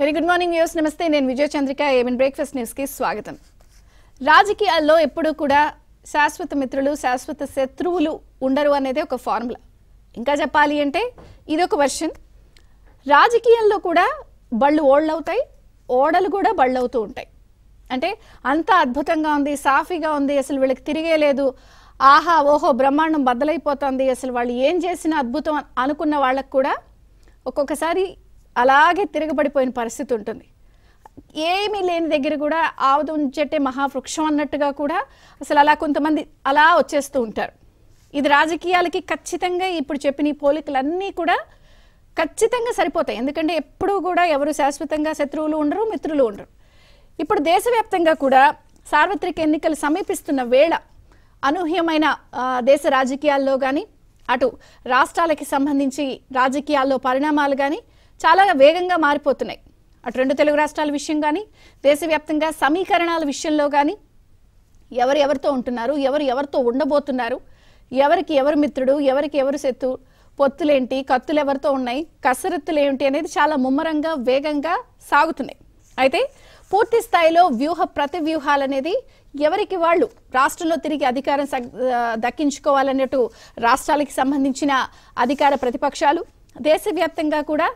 Very good morning news నమస్తే నేను విజయ Chandrika ఏమిన్ breakfast న్యూస్కి స్వాగతం రాజకీయాల్లో ఎప్పుడూ కూడా శాశ్వత మిత్రులు శాశ్వత శత్రువులు ఉండరు అనేది ఒక ఫార్ములా ఇంకా చెప్పాలి అంటే ఇది ఒక వర్షన్ రాజకీయాల్లో కూడా బళ్ళు ఓళ్ళు అవుతాయి ఓడలు కూడా బళ్ళు అవుతూ ఉంటాయి అంటే అంత అద్భుతంగా ఉంది సాఫీగా ఉంది అసలు వీళ్ళకి తిరిగే లేదు ఆహా ఓహో బ్రహ్మాండం బద్దలైపోతుంది అసలు వాళ్ళు ఏం చేసినా అద్భుతం అనుకున్న వాళ్ళకు కూడా ఒక్కొక్కసారి అలాగే తిరగబడిపోయిన పరిస్థితి ఉంటుంది ఏమీ లేని దగ్గర కూడా ఆవదు ఉంచేటే మహావృక్షం అన్నట్టుగా కూడా అసలు అలా కొంతమంది అలా వచ్చేస్తూ ఉంటారు ఇది రాజకీయాలకి ఖచ్చితంగా ఇప్పుడు చెప్పిన ఈ పోలికలన్నీ కూడా ఖచ్చితంగా సరిపోతాయి ఎందుకంటే ఎప్పుడూ కూడా ఎవరు శాశ్వతంగా శత్రువులు ఉండరు మిత్రులు ఉండరు ఇప్పుడు దేశవ్యాప్తంగా కూడా సార్వత్రిక ఎన్నికలు సమీపిస్తున్న వేళ అనూహ్యమైన దేశ రాజకీయాల్లో కానీ అటు రాష్ట్రాలకి సంబంధించి రాజకీయాల్లో పరిణామాలు కానీ చాలా వేగంగా మారిపోతున్నాయి అటు రెండు తెలుగు రాష్ట్రాల విషయం కానీ దేశవ్యాప్తంగా సమీకరణాల విషయంలో కానీ ఎవరు ఎవరితో ఉంటున్నారు ఎవరు ఎవరితో ఉండబోతున్నారు ఎవరికి ఎవరు మిత్రుడు ఎవరికి ఎవరు శత్రు పొత్తులేంటి కత్తులు ఎవరితో ఉన్నాయి కసరత్తులు ఏంటి అనేది చాలా ముమ్మరంగా వేగంగా సాగుతున్నాయి అయితే పూర్తి స్థాయిలో వ్యూహ ప్రతి వ్యూహాలు అనేది ఎవరికి వాళ్ళు రాష్ట్రంలో తిరిగి అధికారం దక్కించుకోవాలన్నట్టు రాష్ట్రాలకి సంబంధించిన అధికార ప్రతిపక్షాలు దేశవ్యాప్తంగా కూడా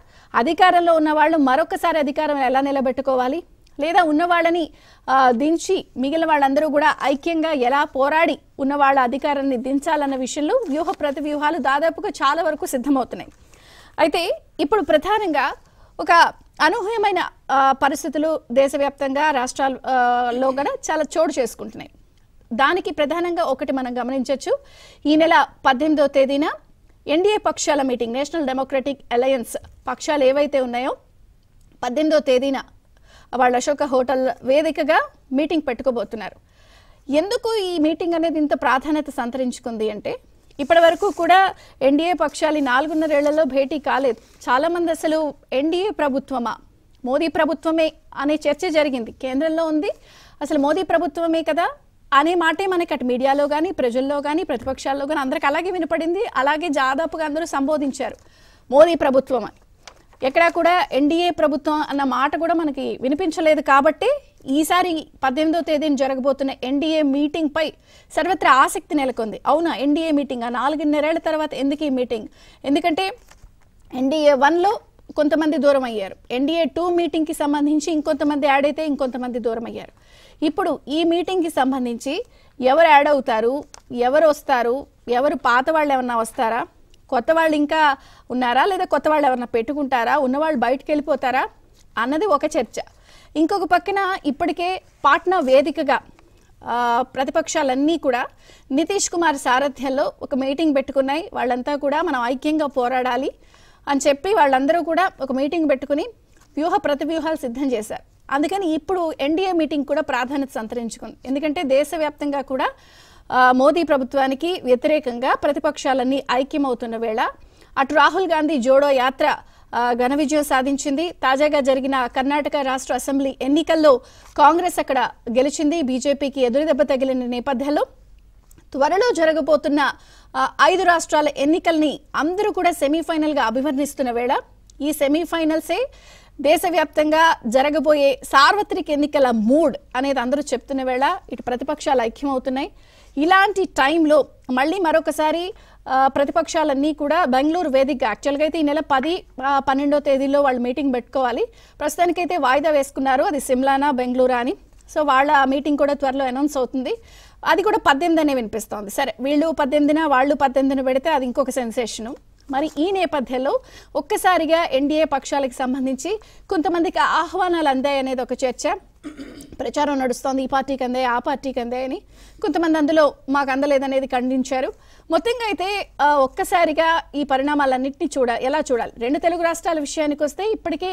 అధికారంలో ఉన్న వాళ్ళు మరొకసారి అధికారం ఎలా నిలబెట్టుకోవాలి లేదా ఉన్న వాళ్ళని దించి మిగిలిన వాళ్ళందరూ కూడా ఐక్యంగా ఎలా పోరాడి ఉన్న వాళ్ళ అధికారాన్ని దించాలన్న విషయంలో వ్యూహ ప్రతివ్యూహాలు దాదాపుగా చాలా వరకు సిద్ధమవుతున్నాయి అయితే ఇప్పుడు ప్రధానంగా ఒక అనూహ్యమైన పరిస్థితులు దేశవ్యాప్తంగా రాష్ట్రాల్లో కూడా చాలా చోటు చేసుకుంటున్నాయి దానికి ప్రధానంగా ఒకటి మనం గమనించవచ్చు ఈ నెల పద్దెనిమిదవ తేదీన ఎన్డీఏ పక్షాల మీటింగ్ నేషనల్ డెమోక్రటిక్ అలయన్స్ పక్షాలు ఏవైతే ఉన్నాయో పద్దెనిమిదో తేదీన వాళ్ళు అశోక హోటల్ వేదికగా మీటింగ్ పెట్టుకోబోతున్నారు ఎందుకు ఈ మీటింగ్ అనేది ఇంత ప్రాధాన్యత సంతరించుకుంది అంటే ఇప్పటి వరకు కూడా ఎన్డీఏ పక్షాలు నాలుగున్నరేళ్లలో భేటీ కాలేదు చాలామంది అసలు ఎన్డీఏ ప్రభుత్వమా మోదీ ప్రభుత్వమే అనే చర్చ జరిగింది కేంద్రంలో ఉంది అసలు మోదీ ప్రభుత్వమే కదా అనే మాటే మనకి అటు మీడియాలో కానీ ప్రజల్లో కానీ ప్రతిపక్షాల్లో కానీ అందరికి అలాగే వినపడింది అలాగే దాదాపుగా అందరూ సంబోధించారు మోదీ ప్రభుత్వం అని ఎక్కడా కూడా ఎన్డీఏ ప్రభుత్వం అన్న మాట కూడా మనకి వినిపించలేదు కాబట్టి ఈసారి పద్దెనిమిదో తేదీని జరగబోతున్న ఎన్డీఏ మీటింగ్పై సర్వత్రా ఆసక్తి నెలకొంది అవునా ఎన్డీఏ మీటింగ్ ఆ నాలుగున్నరేళ్ల తర్వాత ఎందుకు ఈ మీటింగ్ ఎందుకంటే ఎన్డీఏ వన్లో కొంతమంది దూరం అయ్యారు ఎన్డీఏ టూ మీటింగ్కి సంబంధించి ఇంకొంతమంది యాడ్ అయితే ఇంకొంతమంది దూరం అయ్యారు ఇప్పుడు ఈ మీటింగ్కి సంబంధించి ఎవరు యాడ్ అవుతారు ఎవరు వస్తారు ఎవరు పాత వాళ్ళు ఏమన్నా వస్తారా కొత్త వాళ్ళు ఇంకా ఉన్నారా లేదా కొత్త వాళ్ళు ఎవరన్నా పెట్టుకుంటారా ఉన్నవాళ్ళు బయటకు వెళ్ళిపోతారా అన్నది ఒక చర్చ ఇంకొక పక్కన ఇప్పటికే పాట్నా వేదికగా ప్రతిపక్షాలన్నీ కూడా నితీష్ కుమార్ సారథ్యంలో ఒక మీటింగ్ పెట్టుకున్నాయి వాళ్ళంతా కూడా మనం ఐక్యంగా పోరాడాలి అని చెప్పి వాళ్ళందరూ కూడా ఒక మీటింగ్ పెట్టుకుని వ్యూహ ప్రతివ్యూహాలు సిద్ధం చేశారు అందుకని ఇప్పుడు ఎన్డీఏ మీటింగ్ కూడా ప్రాధాన్యత సంతరించుకుంది ఎందుకంటే దేశవ్యాప్తంగా కూడా మోదీ ప్రభుత్వానికి వ్యతిరేకంగా ప్రతిపక్షాలన్నీ ఐక్యమవుతున్న వేళ అటు రాహుల్ గాంధీ జోడో యాత్ర ఘన విజయం సాధించింది తాజాగా జరిగిన కర్ణాటక రాష్ట్ర అసెంబ్లీ ఎన్నికల్లో కాంగ్రెస్ అక్కడ గెలిచింది బీజేపీకి ఎదురుదెబ్బ తగిలిన నేపథ్యంలో త్వరలో జరగబోతున్న ఐదు రాష్ట్రాల ఎన్నికల్ని అందరూ కూడా సెమీఫైనల్గా అభివర్ణిస్తున్న వేళ ఈ సెమీఫైనల్సే దేశవ్యాప్తంగా జరగబోయే సార్వత్రిక ఎన్నికల మూడ్ అనేది అందరూ చెప్తున్న వేళ ఇటు ప్రతిపక్షాలు ఐక్యమవుతున్నాయి ఇలాంటి టైంలో మళ్ళీ మరొకసారి ప్రతిపక్షాలన్నీ కూడా బెంగళూరు వేదికగా యాక్చువల్గా అయితే ఈ నెల పది పన్నెండో తేదీలో వాళ్ళు మీటింగ్ పెట్టుకోవాలి ప్రస్తుతానికైతే వాయిదా వేసుకున్నారు అది సిమ్లానా బెంగళూరా అని సో వాళ్ళ మీటింగ్ కూడా త్వరలో అనౌన్స్ అవుతుంది అది కూడా అనే వినిపిస్తోంది సరే వీళ్ళు పద్దెనిమిదిన వాళ్ళు పద్దెనిమిదిన పెడితే అది ఇంకొక సెన్సేషను మరి ఈ నేపథ్యంలో ఒక్కసారిగా ఎన్డీఏ పక్షాలకు సంబంధించి కొంతమందికి ఆహ్వానాలు అందాయనేది ఒక చర్చ ప్రచారం నడుస్తోంది ఈ పార్టీకి అందే ఆ పార్టీకి అందే అని కొంతమంది అందులో మాకు అందలేదనేది ఖండించారు మొత్తంగా అయితే ఒక్కసారిగా ఈ పరిణామాలన్నింటినీ చూడ ఎలా చూడాలి రెండు తెలుగు రాష్ట్రాల విషయానికి వస్తే ఇప్పటికే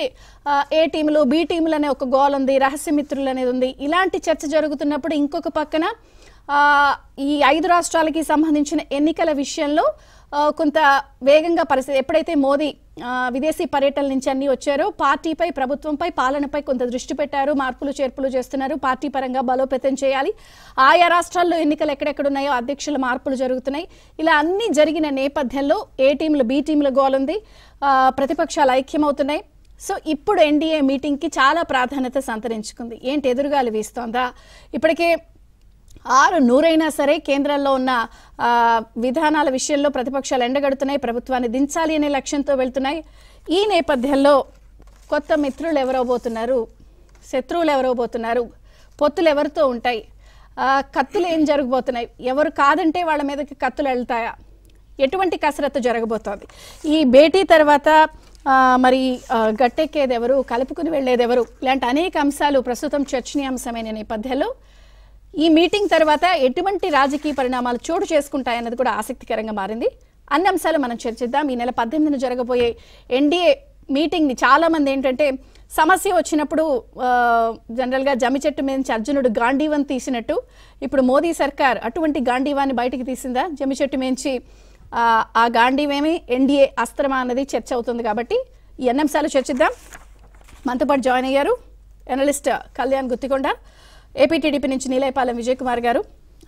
ఏ టీములు బి టీములు అనే ఒక గోల్ ఉంది రహస్య మిత్రులు అనేది ఉంది ఇలాంటి చర్చ జరుగుతున్నప్పుడు ఇంకొక పక్కన ఈ ఐదు రాష్ట్రాలకి సంబంధించిన ఎన్నికల విషయంలో కొంత వేగంగా పరిస్థితి ఎప్పుడైతే మోదీ విదేశీ పర్యటన నుంచి అన్ని వచ్చారో పార్టీపై ప్రభుత్వంపై పాలనపై కొంత దృష్టి పెట్టారు మార్పులు చేర్పులు చేస్తున్నారు పార్టీ పరంగా బలోపేతం చేయాలి ఆయా రాష్ట్రాల్లో ఎన్నికలు ఎక్కడెక్కడున్నాయో అధ్యక్షుల మార్పులు జరుగుతున్నాయి ఇలా అన్ని జరిగిన నేపథ్యంలో ఏ టీంలు బి టీంలు గోలుంది ప్రతిపక్షాలు ఐక్యమవుతున్నాయి సో ఇప్పుడు ఎన్డీఏ మీటింగ్కి చాలా ప్రాధాన్యత సంతరించుకుంది ఏంటి ఎదురుగాలు వీస్తోందా ఇప్పటికే ఆరు నూరైనా సరే కేంద్రంలో ఉన్న విధానాల విషయంలో ప్రతిపక్షాలు ఎండగడుతున్నాయి ప్రభుత్వాన్ని దించాలి అనే లక్ష్యంతో వెళ్తున్నాయి ఈ నేపథ్యంలో కొత్త మిత్రులు ఎవరవబోతున్నారు శత్రువులు ఎవరవబోతున్నారు పొత్తులు ఎవరితో ఉంటాయి కత్తులు ఏం జరగబోతున్నాయి ఎవరు కాదంటే వాళ్ళ మీదకి కత్తులు వెళ్తాయా ఎటువంటి కసరత్తు జరగబోతోంది ఈ భేటీ తర్వాత మరి గట్టెక్కేదెవరు కలుపుకుని వెళ్లేదెవరు ఇలాంటి అనేక అంశాలు ప్రస్తుతం చర్చనీయాంశమైన నేపథ్యంలో ఈ మీటింగ్ తర్వాత ఎటువంటి రాజకీయ పరిణామాలు చోటు చేసుకుంటాయన్నది కూడా ఆసక్తికరంగా మారింది అన్ని అంశాలు మనం చర్చిద్దాం ఈ నెల పద్దెనిమిదిన జరగబోయే ఎన్డీఏ మీటింగ్ని చాలామంది ఏంటంటే సమస్య వచ్చినప్పుడు జనరల్గా జమి చెట్టు మీద నుంచి అర్జునుడు గాంధీవన్ తీసినట్టు ఇప్పుడు మోదీ సర్కార్ అటువంటి గాంధీవాన్ని బయటికి తీసిందా జమి చెట్టు మించి ఆ గాంధీవేమి ఎన్డీఏ అస్త్రమా అన్నది చర్చ అవుతుంది కాబట్టి ఈ అన్ని అంశాలు చర్చిద్దాం మనతో పాటు జాయిన్ అయ్యారు analyst Kalyan Guttikonda AP TDP నుంచి నీలయపాలెం విజయ్ కుమార్ గారు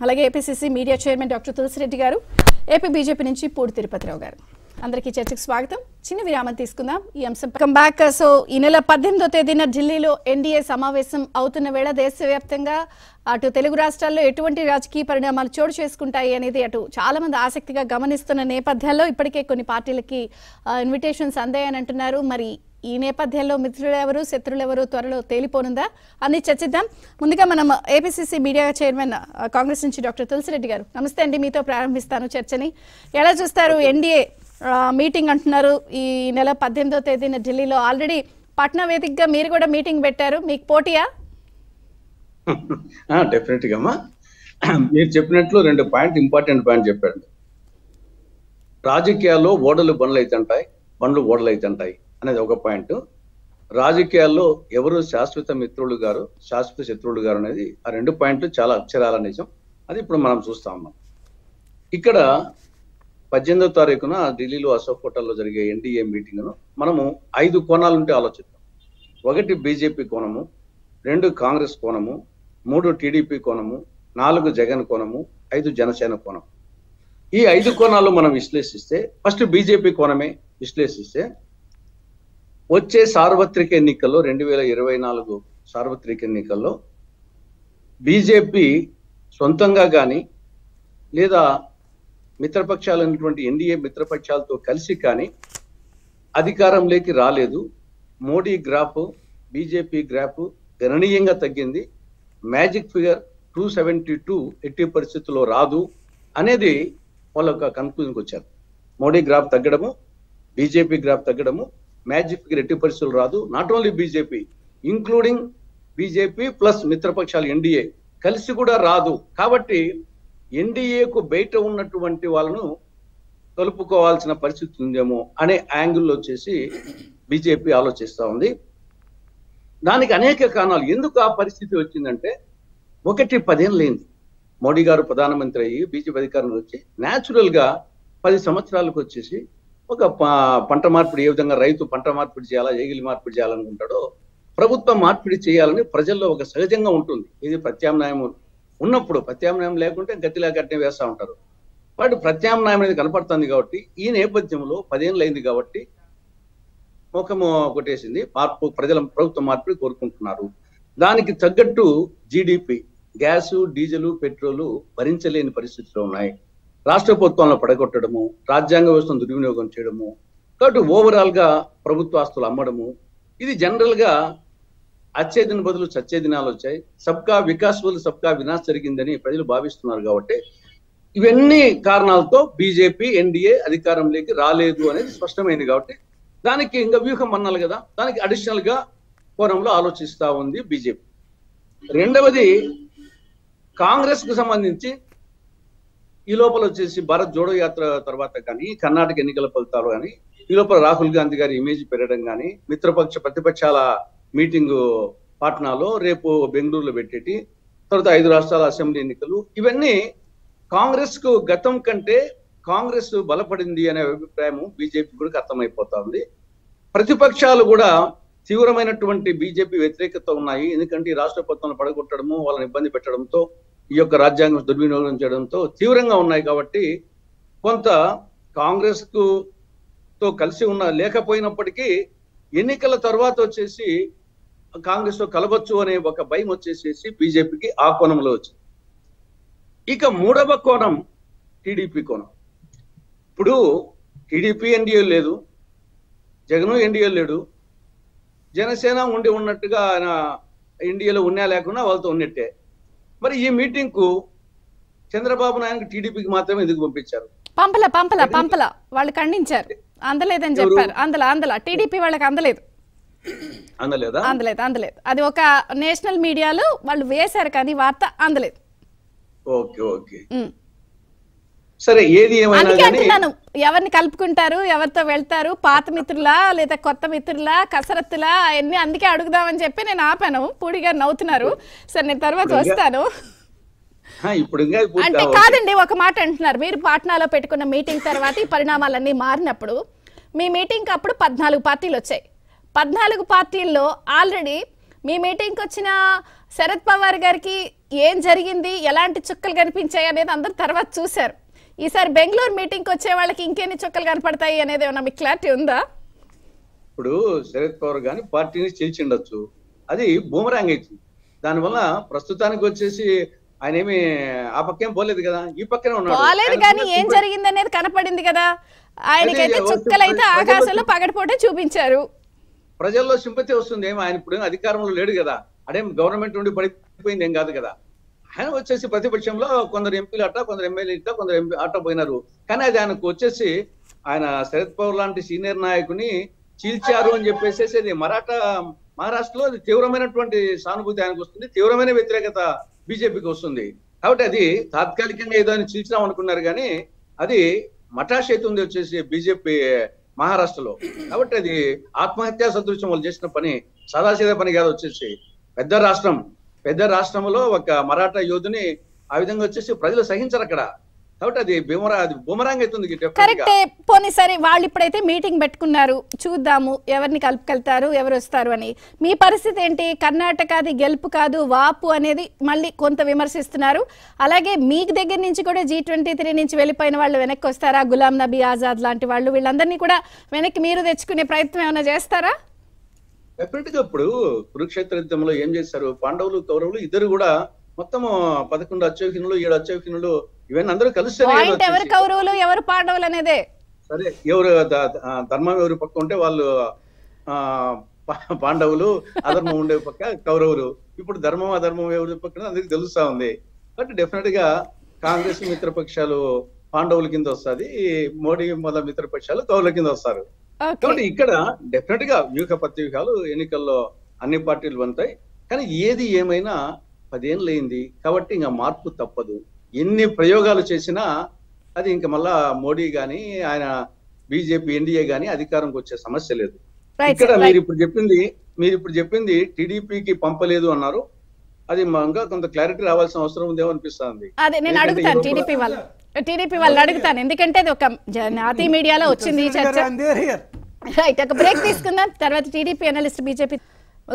అలాగే APCC media chairman doctor Tulasireddy గారు ఏపీ బీజేపీ నుంచి పూడి తిరుపతిరావు గారు అందరికీ చర్చకు స్వాగతం చిన్న విరామం తీసుకుందాం ఈ అంశం కమ్ బ్యాక్ సో ఈ నెల పద్దెనిమిదో తేదీన ఢిల్లీలో ఎన్డీఏ సమావేశం అవుతున్న వేళ దేశవ్యాప్తంగా అటు తెలుగు రాష్ట్రాల్లో ఎటువంటి రాజకీయ పరిణామాలు చోటు చేసుకుంటాయి అనేది అటు చాలామంది ఆసక్తిగా గమనిస్తున్న నేపథ్యాల్లో ఇప్పటికే కొన్ని పార్టీలకి ఇన్విటేషన్స్ అందాయని అంటున్నారు మరి ఈ నేపథ్యంలో శత్రులు ఎవరు త్వరలో తేలిపోనుందా అని చర్చిద్దాం ముందుగా మనం ఏపీసీసీ మీడియా చైర్మన్ కాంగ్రెస్ నుంచి డాక్టర్ తులసిరెడ్డి గారు నమస్తే అండి మీతో ప్రారంభిస్తాను చర్చని ఎలా చూస్తారు ఎన్డీఏ మీటింగ్ అంటున్నారు ఈ నెల పద్దెనిమిదో తేదీన ఢిల్లీలో ఆల్రెడీ పట్నా వేదికగా మీరు కూడా మీటింగ్ పెట్టారు మీకు పోటీయా డెఫినెట్ గా మీరు చెప్పినట్లు రెండు పాయింట్ ఇంపార్టెంట్ పాయింట్ చెప్పారు రాజకీయాల్లో ఓడలు బండ్లు అవుతుంటాయి బండ్లు ఓడలు అవుతుంటాయి అనేది ఒక పాయింట్ రాజకీయాల్లో ఎవరు శాశ్వత మిత్రులు గారు శాశ్వత శత్రువులు గారు అనేది ఆ రెండు పాయింట్లు చాలా అక్షరాల నిజం అది ఇప్పుడు మనం చూస్తా ఉన్నాం ఇక్కడ పద్దెనిమిదో తారీఖున ఢిల్లీలో అశోక్ హోటల్లో జరిగే ఎన్డీఏ మీటింగ్ను మనము ఐదు కోణాలు ఉంటే ఆలోచిద్దాం ఒకటి బీజేపీ కోణము రెండు కాంగ్రెస్ కోణము మూడు టీడీపీ కోణము నాలుగు జగన్ కోణము ఐదు జనసేన కోణం ఈ ఐదు కోణాలు మనం విశ్లేషిస్తే ఫస్ట్ బీజేపీ కోణమే విశ్లేషిస్తే వచ్చే సార్వత్రిక ఎన్నికల్లో రెండు వేల ఇరవై నాలుగు సార్వత్రిక ఎన్నికల్లో బీజేపీ సొంతంగా కానీ లేదా మిత్రపక్షాలైనటువంటి ఎన్డీఏ మిత్రపక్షాలతో కలిసి కానీ అధికారంలోకి రాలేదు మోడీ గ్రాఫ్ బీజేపీ గ్రాఫ్ గణనీయంగా తగ్గింది magic figure two seventy two ఎట్టి పరిస్థితుల్లో రాదు అనేది వాళ్ళ కన్క్లూజన్కి వచ్చారు మోడీ గ్రాఫ్ తగ్గడము బీజేపీ గ్రాఫ్ తగ్గడము మ్యాజిక్ ఎట్టి పరిస్థితులు రాదు not only BJP including BJP plus మిత్రపక్షాలు ఎన్డీఏ కలిసి కూడా రాదు కాబట్టి ఎన్డీఏకు బయట ఉన్నటువంటి వాళ్ళను కలుపుకోవాల్సిన పరిస్థితి ఉందేమో అనే యాంగిల్లో వచ్చేసి బీజేపీ ఆలోచిస్తూ ఉంది దానికి అనేక కారణాలు ఎందుకు ఆ పరిస్థితి వచ్చిందంటే ఒకటి పదేం లేని మోడీ గారు ప్రధానమంత్రి అయ్యి బీజేపీ అధికారంలో వచ్చి న్యాచురల్గా పది సంవత్సరాలకు వచ్చేసి ఒక పంట మార్పిడి ఏ విధంగా రైతు పంట మార్పిడి చేయాలా ఏగిలి మార్పిడి చేయాలనుకుంటాడో ప్రభుత్వం మార్పిడి చేయాలని ప్రజల్లో ఒక సహజంగా ఉంటుంది ఇది ప్రత్యామ్నాయం ఉన్నప్పుడు ప్రత్యామ్నాయం లేకుంటే గతిలా గట్టి వేస్తూ ఉంటారు వాటి ప్రత్యామ్నాయం అనేది కనపడుతుంది కాబట్టి ఈ నేపథ్యంలో అయింది కాబట్టి ముఖము కొట్టేసింది మార్పు ప్రజల ప్రభుత్వం మార్పిడి కోరుకుంటున్నారు దానికి తగ్గట్టు జీడిపి గ్యాసు డీజిల్ పెట్రోలు భరించలేని పరిస్థితిలో ఉన్నాయి రాష్ట్ర ప్రభుత్వంలో పడగొట్టడము రాజ్యాంగ వ్యవస్థను దుర్వినియోగం చేయడము కాబట్టి ఓవరాల్గా ప్రభుత్వ ఆస్తులు అమ్మడము ఇది జనరల్గా అచ్చే దిన బదులు చచ్చే దినాలు వచ్చాయి సబ్కా వికాస్ బదులు సబ్కా వినాశ జరిగిందని ప్రజలు భావిస్తున్నారు కాబట్టి ఇవన్నీ కారణాలతో బీజేపీ ఎన్డీఏ అధికారంలోకి రాలేదు అనేది స్పష్టమైంది కాబట్టి దానికి ఇంకా వ్యూహం అన్నాలి కదా దానికి అడిషనల్ గా కోణంలో ఆలోచిస్తా ఉంది బీజేపీ రెండవది కాంగ్రెస్ కు సంబంధించి ఈ లోపల వచ్చేసి భారత్ జోడో యాత్ర తర్వాత కానీ కర్ణాటక ఎన్నికల ఫలితాలు కానీ ఈ లోపల రాహుల్ గాంధీ గారి ఇమేజ్ పెరగడం కానీ మిత్రపక్ష ప్రతిపక్షాల మీటింగ్ పాట్నాలో రేపు బెంగళూరులో పెట్టేటి తర్వాత ఐదు రాష్ట్రాల అసెంబ్లీ ఎన్నికలు ఇవన్నీ కాంగ్రెస్ కు గతం కంటే కాంగ్రెస్ బలపడింది అనే అభిప్రాయం బీజేపీ కూడా ఉంది ప్రతిపక్షాలు కూడా తీవ్రమైనటువంటి బీజేపీ వ్యతిరేకత ఉన్నాయి ఎందుకంటే ఈ రాష్ట్ర ప్రభుత్వాన్ని పడగొట్టడము వాళ్ళని ఇబ్బంది పెట్టడంతో ఈ యొక్క రాజ్యాంగం దుర్వినియోగం చేయడంతో తీవ్రంగా ఉన్నాయి కాబట్టి కొంత కాంగ్రెస్కు తో కలిసి ఉన్న లేకపోయినప్పటికీ ఎన్నికల తర్వాత వచ్చేసి కాంగ్రెస్ తో కలవచ్చు అనే ఒక భయం వచ్చేసేసి బీజేపీకి ఆ కోణంలో వచ్చింది ఇక మూడవ కోణం టీడీపీ కోణం ఇప్పుడు టీడీపీ ఎన్డీఏ లేదు జగన్ ఎన్డీఏ లేడు జనసేన ఉండి ఉన్నట్టుగా ఆయన ఎన్డీఏలో ఉన్నా లేకుండా వాళ్ళతో ఉన్నట్టే మరి ఈ మీటింగ్ కు చంద్రబాబు నాయుడు టీడీపీకి మాత్రమే ఎందుకు పంపించారు పంపల పంపల పంపల వాళ్ళు ఖండించారు అందలేదని చెప్పారు అందల అందల టీడీపీ వాళ్ళకి అందలేదు అందలేదా అందలేదు అందలేదు అది ఒక నేషనల్ మీడియాలో వాళ్ళు వేశారు కానీ వార్త అందలేదు ఓకే ఓకే సరే ఏది ఏమైనా ఎవరిని కలుపుకుంటారు ఎవరితో వెళ్తారు పాత మిత్రులా లేదా కొత్త మిత్రులా కసరత్తులా అవన్నీ అందుకే అడుగుదామని చెప్పి నేను ఆపాను పూడి గారు నవ్వుతున్నారు సరే నేను తర్వాత వస్తాను అంటే కాదండి ఒక మాట అంటున్నారు మీరు పాట్నాలో పెట్టుకున్న మీటింగ్ తర్వాత ఈ పరిణామాలన్నీ మారినప్పుడు మీ మీటింగ్ అప్పుడు పద్నాలుగు పార్టీలు వచ్చాయి పద్నాలుగు పార్టీల్లో ఆల్రెడీ మీ మీటింగ్కి వచ్చిన శరద్ పవార్ గారికి ఏం జరిగింది ఎలాంటి చుక్కలు కనిపించాయి అనేది అందరు తర్వాత చూశారు ఈసారి బెంగళూరు మీటింగ్ వచ్చే వాళ్ళకి ఇంకెన్ని చుక్కలు కనపడతాయి అనేది ఏమైనా మీకు క్లారిటీ ఉందా ఇప్పుడు శరద్ పవర్ గానీ పార్టీని చేయించుండొచ్చు అది భూమరాంగ్ అయితే దానివల్ల ప్రస్తుతానికి వచ్చేసి ఆయన ఏమి ఆ పక్కేం పోలేదు కదా ఈ పక్కనే ఉన్నాడు కానీ ఏం జరిగింది అనేది కనపడింది కదా ఆయనకైతే చుక్కలైతే ఆకాశంలో పగటిపోటే చూపించారు ప్రజల్లో సింపతి వస్తుంది ఏమి ఆయన ఇప్పుడు అధికారంలో లేడు కదా అదేం గవర్నమెంట్ నుండి పడిపోయింది ఏం కాదు కదా ఆయన వచ్చేసి ప్రతిపక్షంలో కొందరు ఎంపీలు అట్ట కొందరు ఎమ్మెల్యే ఇట్ట కొందరు ఎంపీ అట్ట పోయినారు కానీ అది ఆయనకు వచ్చేసి ఆయన శరద్ పవర్ లాంటి సీనియర్ నాయకుని చీల్చారు అని చెప్పేసేసి మరాఠా మహారాష్ట్రలో అది తీవ్రమైనటువంటి సానుభూతి ఆయనకు వస్తుంది తీవ్రమైన వ్యతిరేకత బీజేపీకి వస్తుంది కాబట్టి అది తాత్కాలికంగా ఏదో అని చీల్చినాం అనుకున్నారు కానీ అది మఠాషేతు ఉంది వచ్చేసి బీజేపీ మహారాష్ట్రలో కాబట్టి అది ఆత్మహత్యా సదృశ్యం వాళ్ళు చేసిన పని సదాశీద పని కాదు వచ్చేసి పెద్ద రాష్ట్రం పెద్ద రాష్ట్రంలో ఒక మరాఠా యోధుని ఆ విధంగా వచ్చేసి ప్రజలు సహించరు అక్కడ కాబట్టి పోనీ సరే వాళ్ళు ఇప్పుడైతే మీటింగ్ పెట్టుకున్నారు చూద్దాము ఎవరిని కలుపుకెళ్తారు ఎవరు వస్తారు అని మీ పరిస్థితి ఏంటి కర్ణాటక అది గెలుపు కాదు వాపు అనేది మళ్ళీ కొంత విమర్శిస్తున్నారు అలాగే మీ దగ్గర నుంచి కూడా జీ ట్వంటీ త్రీ నుంచి వెళ్ళిపోయిన వాళ్ళు వెనక్కి వస్తారా గులాం నబీ ఆజాద్ లాంటి వాళ్ళు వీళ్ళందరినీ కూడా వెనక్కి మీరు తెచ్చుకునే ప్రయత్నం ఏమైనా చేస్తారా డెఫినెట్ గా ఇప్పుడు కురుక్షేత్ర యుద్ధంలో ఏం చేశారు పాండవులు కౌరవులు ఇద్దరు కూడా మొత్తం పదకొండు అత్యోహినులు ఏడు అత్యోహినులు ఇవన్నీ అందరూ కలిసి ఎవరు కౌరవులు ఎవరు పాండవులు అనేదే సరే ఎవరు ధర్మం ఎవరి పక్క ఉంటే వాళ్ళు ఆ పాండవులు అధర్మం ఉండే పక్క కౌరవులు ఇప్పుడు ధర్మం అధర్మం ఎవరి పక్కన అందరికి తెలుస్తా ఉంది బట్ డెఫినెట్ గా కాంగ్రెస్ మిత్రపక్షాలు పాండవుల కింద వస్తుంది మోడీ మొదల మిత్రపక్షాలు కౌరుల కింద వస్తారు కాబట్టి ఇక్కడ డెఫినెట్ గా వ్యూహ ప్రత్యూహాలు ఎన్నికల్లో అన్ని పార్టీలు ఉంటాయి కానీ ఏది ఏమైనా పదేళ్ళు అయింది కాబట్టి ఇంకా మార్పు తప్పదు ఎన్ని ప్రయోగాలు చేసినా అది ఇంకా మళ్ళా మోడీ గాని ఆయన బీజేపీ ఎన్డీఏ గాని అధికారంకి వచ్చే సమస్య లేదు ఇక్కడ మీరు ఇప్పుడు చెప్పింది మీరు ఇప్పుడు చెప్పింది టీడీపీకి పంపలేదు అన్నారు అది ఇంకా కొంత క్లారిటీ రావాల్సిన అవసరం ఉందేమో అనిపిస్తుంది టీడీపీ వాళ్ళని అడుగుతాను ఎందుకంటే అది ఒక జాతీయ మీడియాలో వచ్చింది చర్చ రైట్ ఒక బ్రేక్ తీసుకుందాం తర్వాత టీడీపీ అనలిస్ట్ బీజేపీ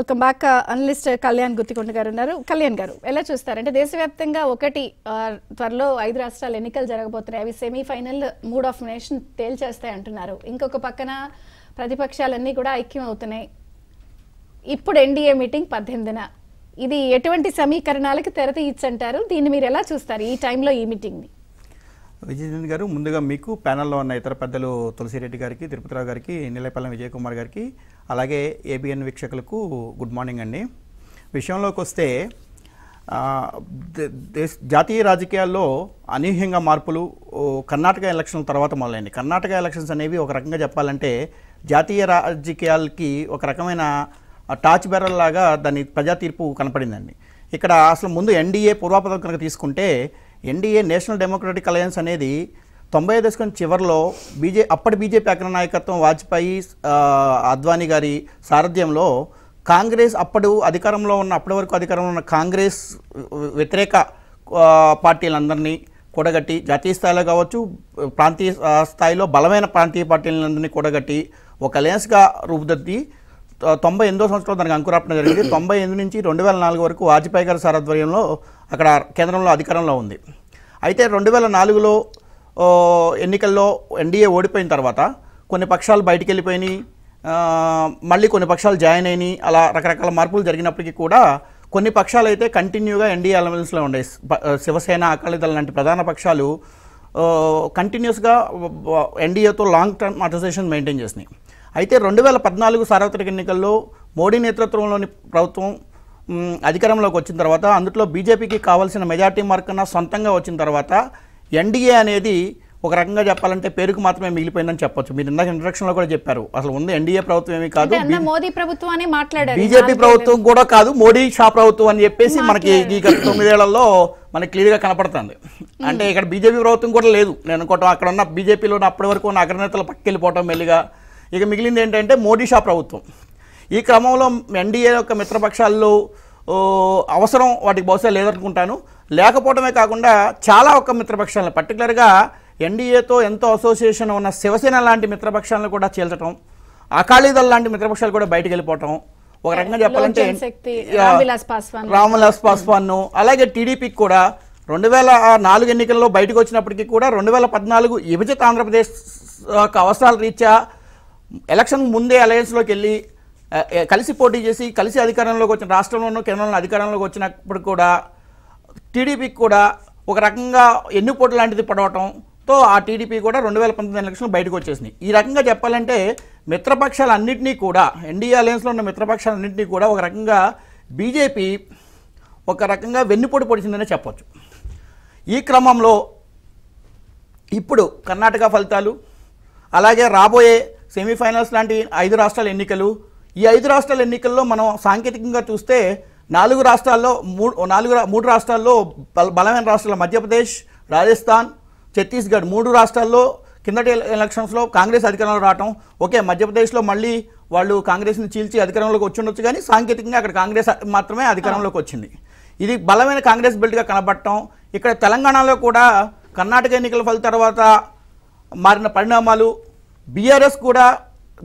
ఒక బ్యాక్ అనలిస్ట్ కళ్యాణ్ గుత్తికొండ గారు ఉన్నారు కళ్యాణ్ గారు ఎలా చూస్తారంటే దేశవ్యాప్తంగా ఒకటి త్వరలో ఐదు రాష్ట్రాల ఎన్నికలు జరగబోతున్నాయి అవి సెమీఫైనల్ మూడ్ ఆఫ్ నేషన్ తేల్చేస్తాయి అంటున్నారు ఇంకొక పక్కన ప్రతిపక్షాలన్నీ కూడా ఐక్యం అవుతున్నాయి ఇప్పుడు ఎన్డీఏ మీటింగ్ పద్దెనిమిదిన ఇది ఎటువంటి సమీకరణాలకు అంటారు దీన్ని మీరు ఎలా చూస్తారు ఈ టైంలో ఈ మీటింగ్ని విజయనంద్ గారు ముందుగా మీకు ప్యానల్లో ఉన్న ఇతర పెద్దలు తులసిరెడ్డి గారికి తిరుపతిరావు గారికి నిలయపల్లం విజయకుమార్ గారికి అలాగే ఏబిఎన్ వీక్షకులకు గుడ్ మార్నింగ్ అండి విషయంలోకి వస్తే జాతీయ రాజకీయాల్లో అనూహ్యంగా మార్పులు కర్ణాటక ఎలక్షన్ తర్వాత మొదలైంది కర్ణాటక ఎలక్షన్స్ అనేవి ఒక రకంగా చెప్పాలంటే జాతీయ రాజకీయాలకి ఒక రకమైన టార్చ్ బెరల్ లాగా దాని ప్రజా తీర్పు కనపడిందండి ఇక్కడ అసలు ముందు ఎన్డీఏ పూర్వాపదం కనుక తీసుకుంటే ఎన్డీఏ నేషనల్ డెమోక్రటిక్ అలయన్స్ అనేది తొంభై దశకం చివరిలో బీజే అప్పటి బీజేపీ అగ్ర నాయకత్వం వాజ్పేయి అద్వానీ గారి సారథ్యంలో కాంగ్రెస్ అప్పుడు అధికారంలో ఉన్న అప్పటి వరకు అధికారంలో ఉన్న కాంగ్రెస్ వ్యతిరేక పార్టీలందరినీ కూడగట్టి జాతీయ స్థాయిలో కావచ్చు ప్రాంతీయ స్థాయిలో బలమైన ప్రాంతీయ పార్టీలందరినీ కూడగట్టి ఒక అలయన్స్గా రూపుదిద్ది తొంభై ఎనిమిదో సంవత్సరంలో దానికి అంకురార్పణ జరిగింది తొంభై ఎనిమిది నుంచి రెండు వేల నాలుగు వరకు వాజ్పేయి గారి సారథ్వర్యంలో అక్కడ కేంద్రంలో అధికారంలో ఉంది అయితే రెండు వేల నాలుగులో ఎన్నికల్లో ఎన్డీఏ ఓడిపోయిన తర్వాత కొన్ని పక్షాలు బయటికి వెళ్ళిపోయినాయి మళ్ళీ కొన్ని పక్షాలు జాయిన్ అయినాయి అలా రకరకాల మార్పులు జరిగినప్పటికీ కూడా కొన్ని పక్షాలు అయితే కంటిన్యూగా ఎన్డీఏ అలవెన్స్లో ఉండే శివసేన అకాలీదళ లాంటి ప్రధాన పక్షాలు కంటిన్యూస్గా ఎన్డీఏతో లాంగ్ టర్మ్ అసోసియేషన్ మెయింటైన్ చేసినాయి అయితే రెండు వేల పద్నాలుగు సార్వత్రిక ఎన్నికల్లో మోడీ నేతృత్వంలోని ప్రభుత్వం అధికారంలోకి వచ్చిన తర్వాత అందులో బీజేపీకి కావాల్సిన మెజార్టీ మార్కన్నా సొంతంగా వచ్చిన తర్వాత ఎన్డీఏ అనేది ఒక రకంగా చెప్పాలంటే పేరుకు మాత్రమే మిగిలిపోయిందని చెప్పొచ్చు మీరు ఇందాక లో కూడా చెప్పారు అసలు ఉంది ఎన్డీఏ ప్రభుత్వం ఏమీ కాదు మోదీ ప్రభుత్వం మాట్లాడారు బీజేపీ ప్రభుత్వం కూడా కాదు మోడీ షా ప్రభుత్వం అని చెప్పేసి మనకి ఈ గత తొమ్మిదేళ్లలో మనకి క్లియర్గా కనపడుతుంది అంటే ఇక్కడ బీజేపీ ప్రభుత్వం కూడా లేదు నేను అనుకోవటం అక్కడ ఉన్న బీజేపీలో అప్పటి వరకు ఉన్న అగ్రనేతలు పక్కెళ్ళిపోవటం మెల్లిగా ఇక మిగిలింది ఏంటంటే మోడీ ప్రభుత్వం ఈ క్రమంలో ఎన్డీఏ యొక్క మిత్రపక్షాల్లో అవసరం వాటికి బహుశా లేదనుకుంటాను లేకపోవడమే కాకుండా చాలా ఒక్క మిత్రపక్షాలను పర్టికులర్గా ఎన్డీఏతో ఎంతో అసోసియేషన్ ఉన్న శివసేన లాంటి మిత్రపక్షాలను కూడా చేల్చడం అకాలీదళ లాంటి మిత్రపక్షాలు కూడా బయటకు వెళ్ళిపోవటం ఒక రకంగా చెప్పాలంటే రామ్విలాస్ పాస్వాన్ అలాగే టీడీపీకి కూడా రెండు వేల నాలుగు ఎన్నికల్లో బయటకు వచ్చినప్పటికీ కూడా రెండు వేల పద్నాలుగు విభజిత ఆంధ్రప్రదేశ్ యొక్క అవసరాల రీత్యా ఎలక్షన్ ముందే అలయన్స్లోకి వెళ్ళి కలిసి పోటీ చేసి కలిసి అధికారంలోకి వచ్చిన రాష్ట్రంలోనూ కేంద్రంలో అధికారంలోకి వచ్చినప్పుడు కూడా టీడీపీకి కూడా ఒక రకంగా ఎన్నుపోటు లాంటిది పడవటంతో ఆ టీడీపీ కూడా రెండు వేల పంతొమ్మిది ఎలక్షన్లు బయటకు వచ్చేసింది ఈ రకంగా చెప్పాలంటే మిత్రపక్షాలన్నింటినీ కూడా ఎన్డీఏ అలయన్స్లో ఉన్న మిత్రపక్షాలన్నింటినీ కూడా ఒక రకంగా బీజేపీ ఒక రకంగా వెన్నుపోటు పొడిచిందని చెప్పవచ్చు ఈ క్రమంలో ఇప్పుడు కర్ణాటక ఫలితాలు అలాగే రాబోయే సెమీఫైనల్స్ లాంటి ఐదు రాష్ట్రాల ఎన్నికలు ఈ ఐదు రాష్ట్రాల ఎన్నికల్లో మనం సాంకేతికంగా చూస్తే నాలుగు రాష్ట్రాల్లో మూడు నాలుగు మూడు రాష్ట్రాల్లో బలమైన రాష్ట్రాల మధ్యప్రదేశ్ రాజస్థాన్ ఛత్తీస్గఢ్ మూడు రాష్ట్రాల్లో కిందటి ఎలక్షన్స్లో కాంగ్రెస్ అధికారంలో రావటం ఓకే మధ్యప్రదేశ్లో మళ్ళీ వాళ్ళు కాంగ్రెస్ని చీల్చి అధికారంలోకి వచ్చిండొచ్చు కానీ సాంకేతికంగా అక్కడ కాంగ్రెస్ మాత్రమే అధికారంలోకి వచ్చింది ఇది బలమైన కాంగ్రెస్ బిల్డ్గా కనబడటం ఇక్కడ తెలంగాణలో కూడా కర్ణాటక ఎన్నికల ఫలిత తర్వాత మారిన పరిణామాలు బీఆర్ఎస్ కూడా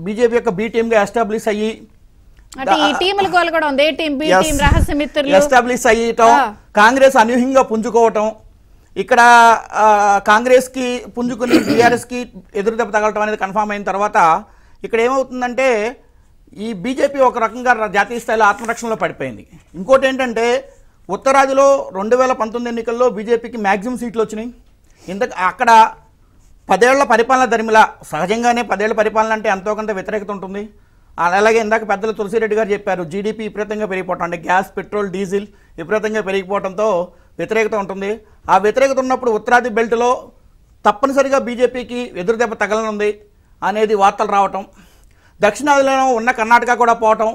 బీజేపీ యొక్క బి టీమ్ గా ఎస్టాబ్లిష్ అయ్యి ఎస్టాబ్లిష్ అయ్యటం కాంగ్రెస్ అనూహ్యంగా పుంజుకోవటం ఇక్కడ కాంగ్రెస్ కి పుంజుకుని బీఆర్ఎస్ కి ఎదురు దెబ్బ తగలటం అనేది కన్ఫామ్ అయిన తర్వాత ఇక్కడ ఏమవుతుందంటే ఈ బీజేపీ ఒక రకంగా జాతీయ స్థాయిలో ఆత్మరక్షణలో పడిపోయింది ఇంకోటి ఏంటంటే ఉత్తరాదిలో రెండు వేల పంతొమ్మిది ఎన్నికల్లో బీజేపీకి మ్యాక్సిమం సీట్లు వచ్చినాయి ఇంత అక్కడ పదేళ్ల పరిపాలన దరిమిలా సహజంగానే పదేళ్ల పరిపాలన అంటే ఎంతో కొంత వ్యతిరేకత ఉంటుంది అలాగే ఇందాక పెద్దలు తులసిరెడ్డి గారు చెప్పారు జీడిపి విపరీతంగా పెరిగిపోవటం అంటే గ్యాస్ పెట్రోల్ డీజిల్ విపరీతంగా పెరిగిపోవడంతో వ్యతిరేకత ఉంటుంది ఆ వ్యతిరేకత ఉన్నప్పుడు ఉత్తరాది బెల్ట్లో తప్పనిసరిగా బీజేపీకి ఎదురుదెబ్బ తగలనుంది అనేది వార్తలు రావటం దక్షిణాదిలో ఉన్న కర్ణాటక కూడా పోవటం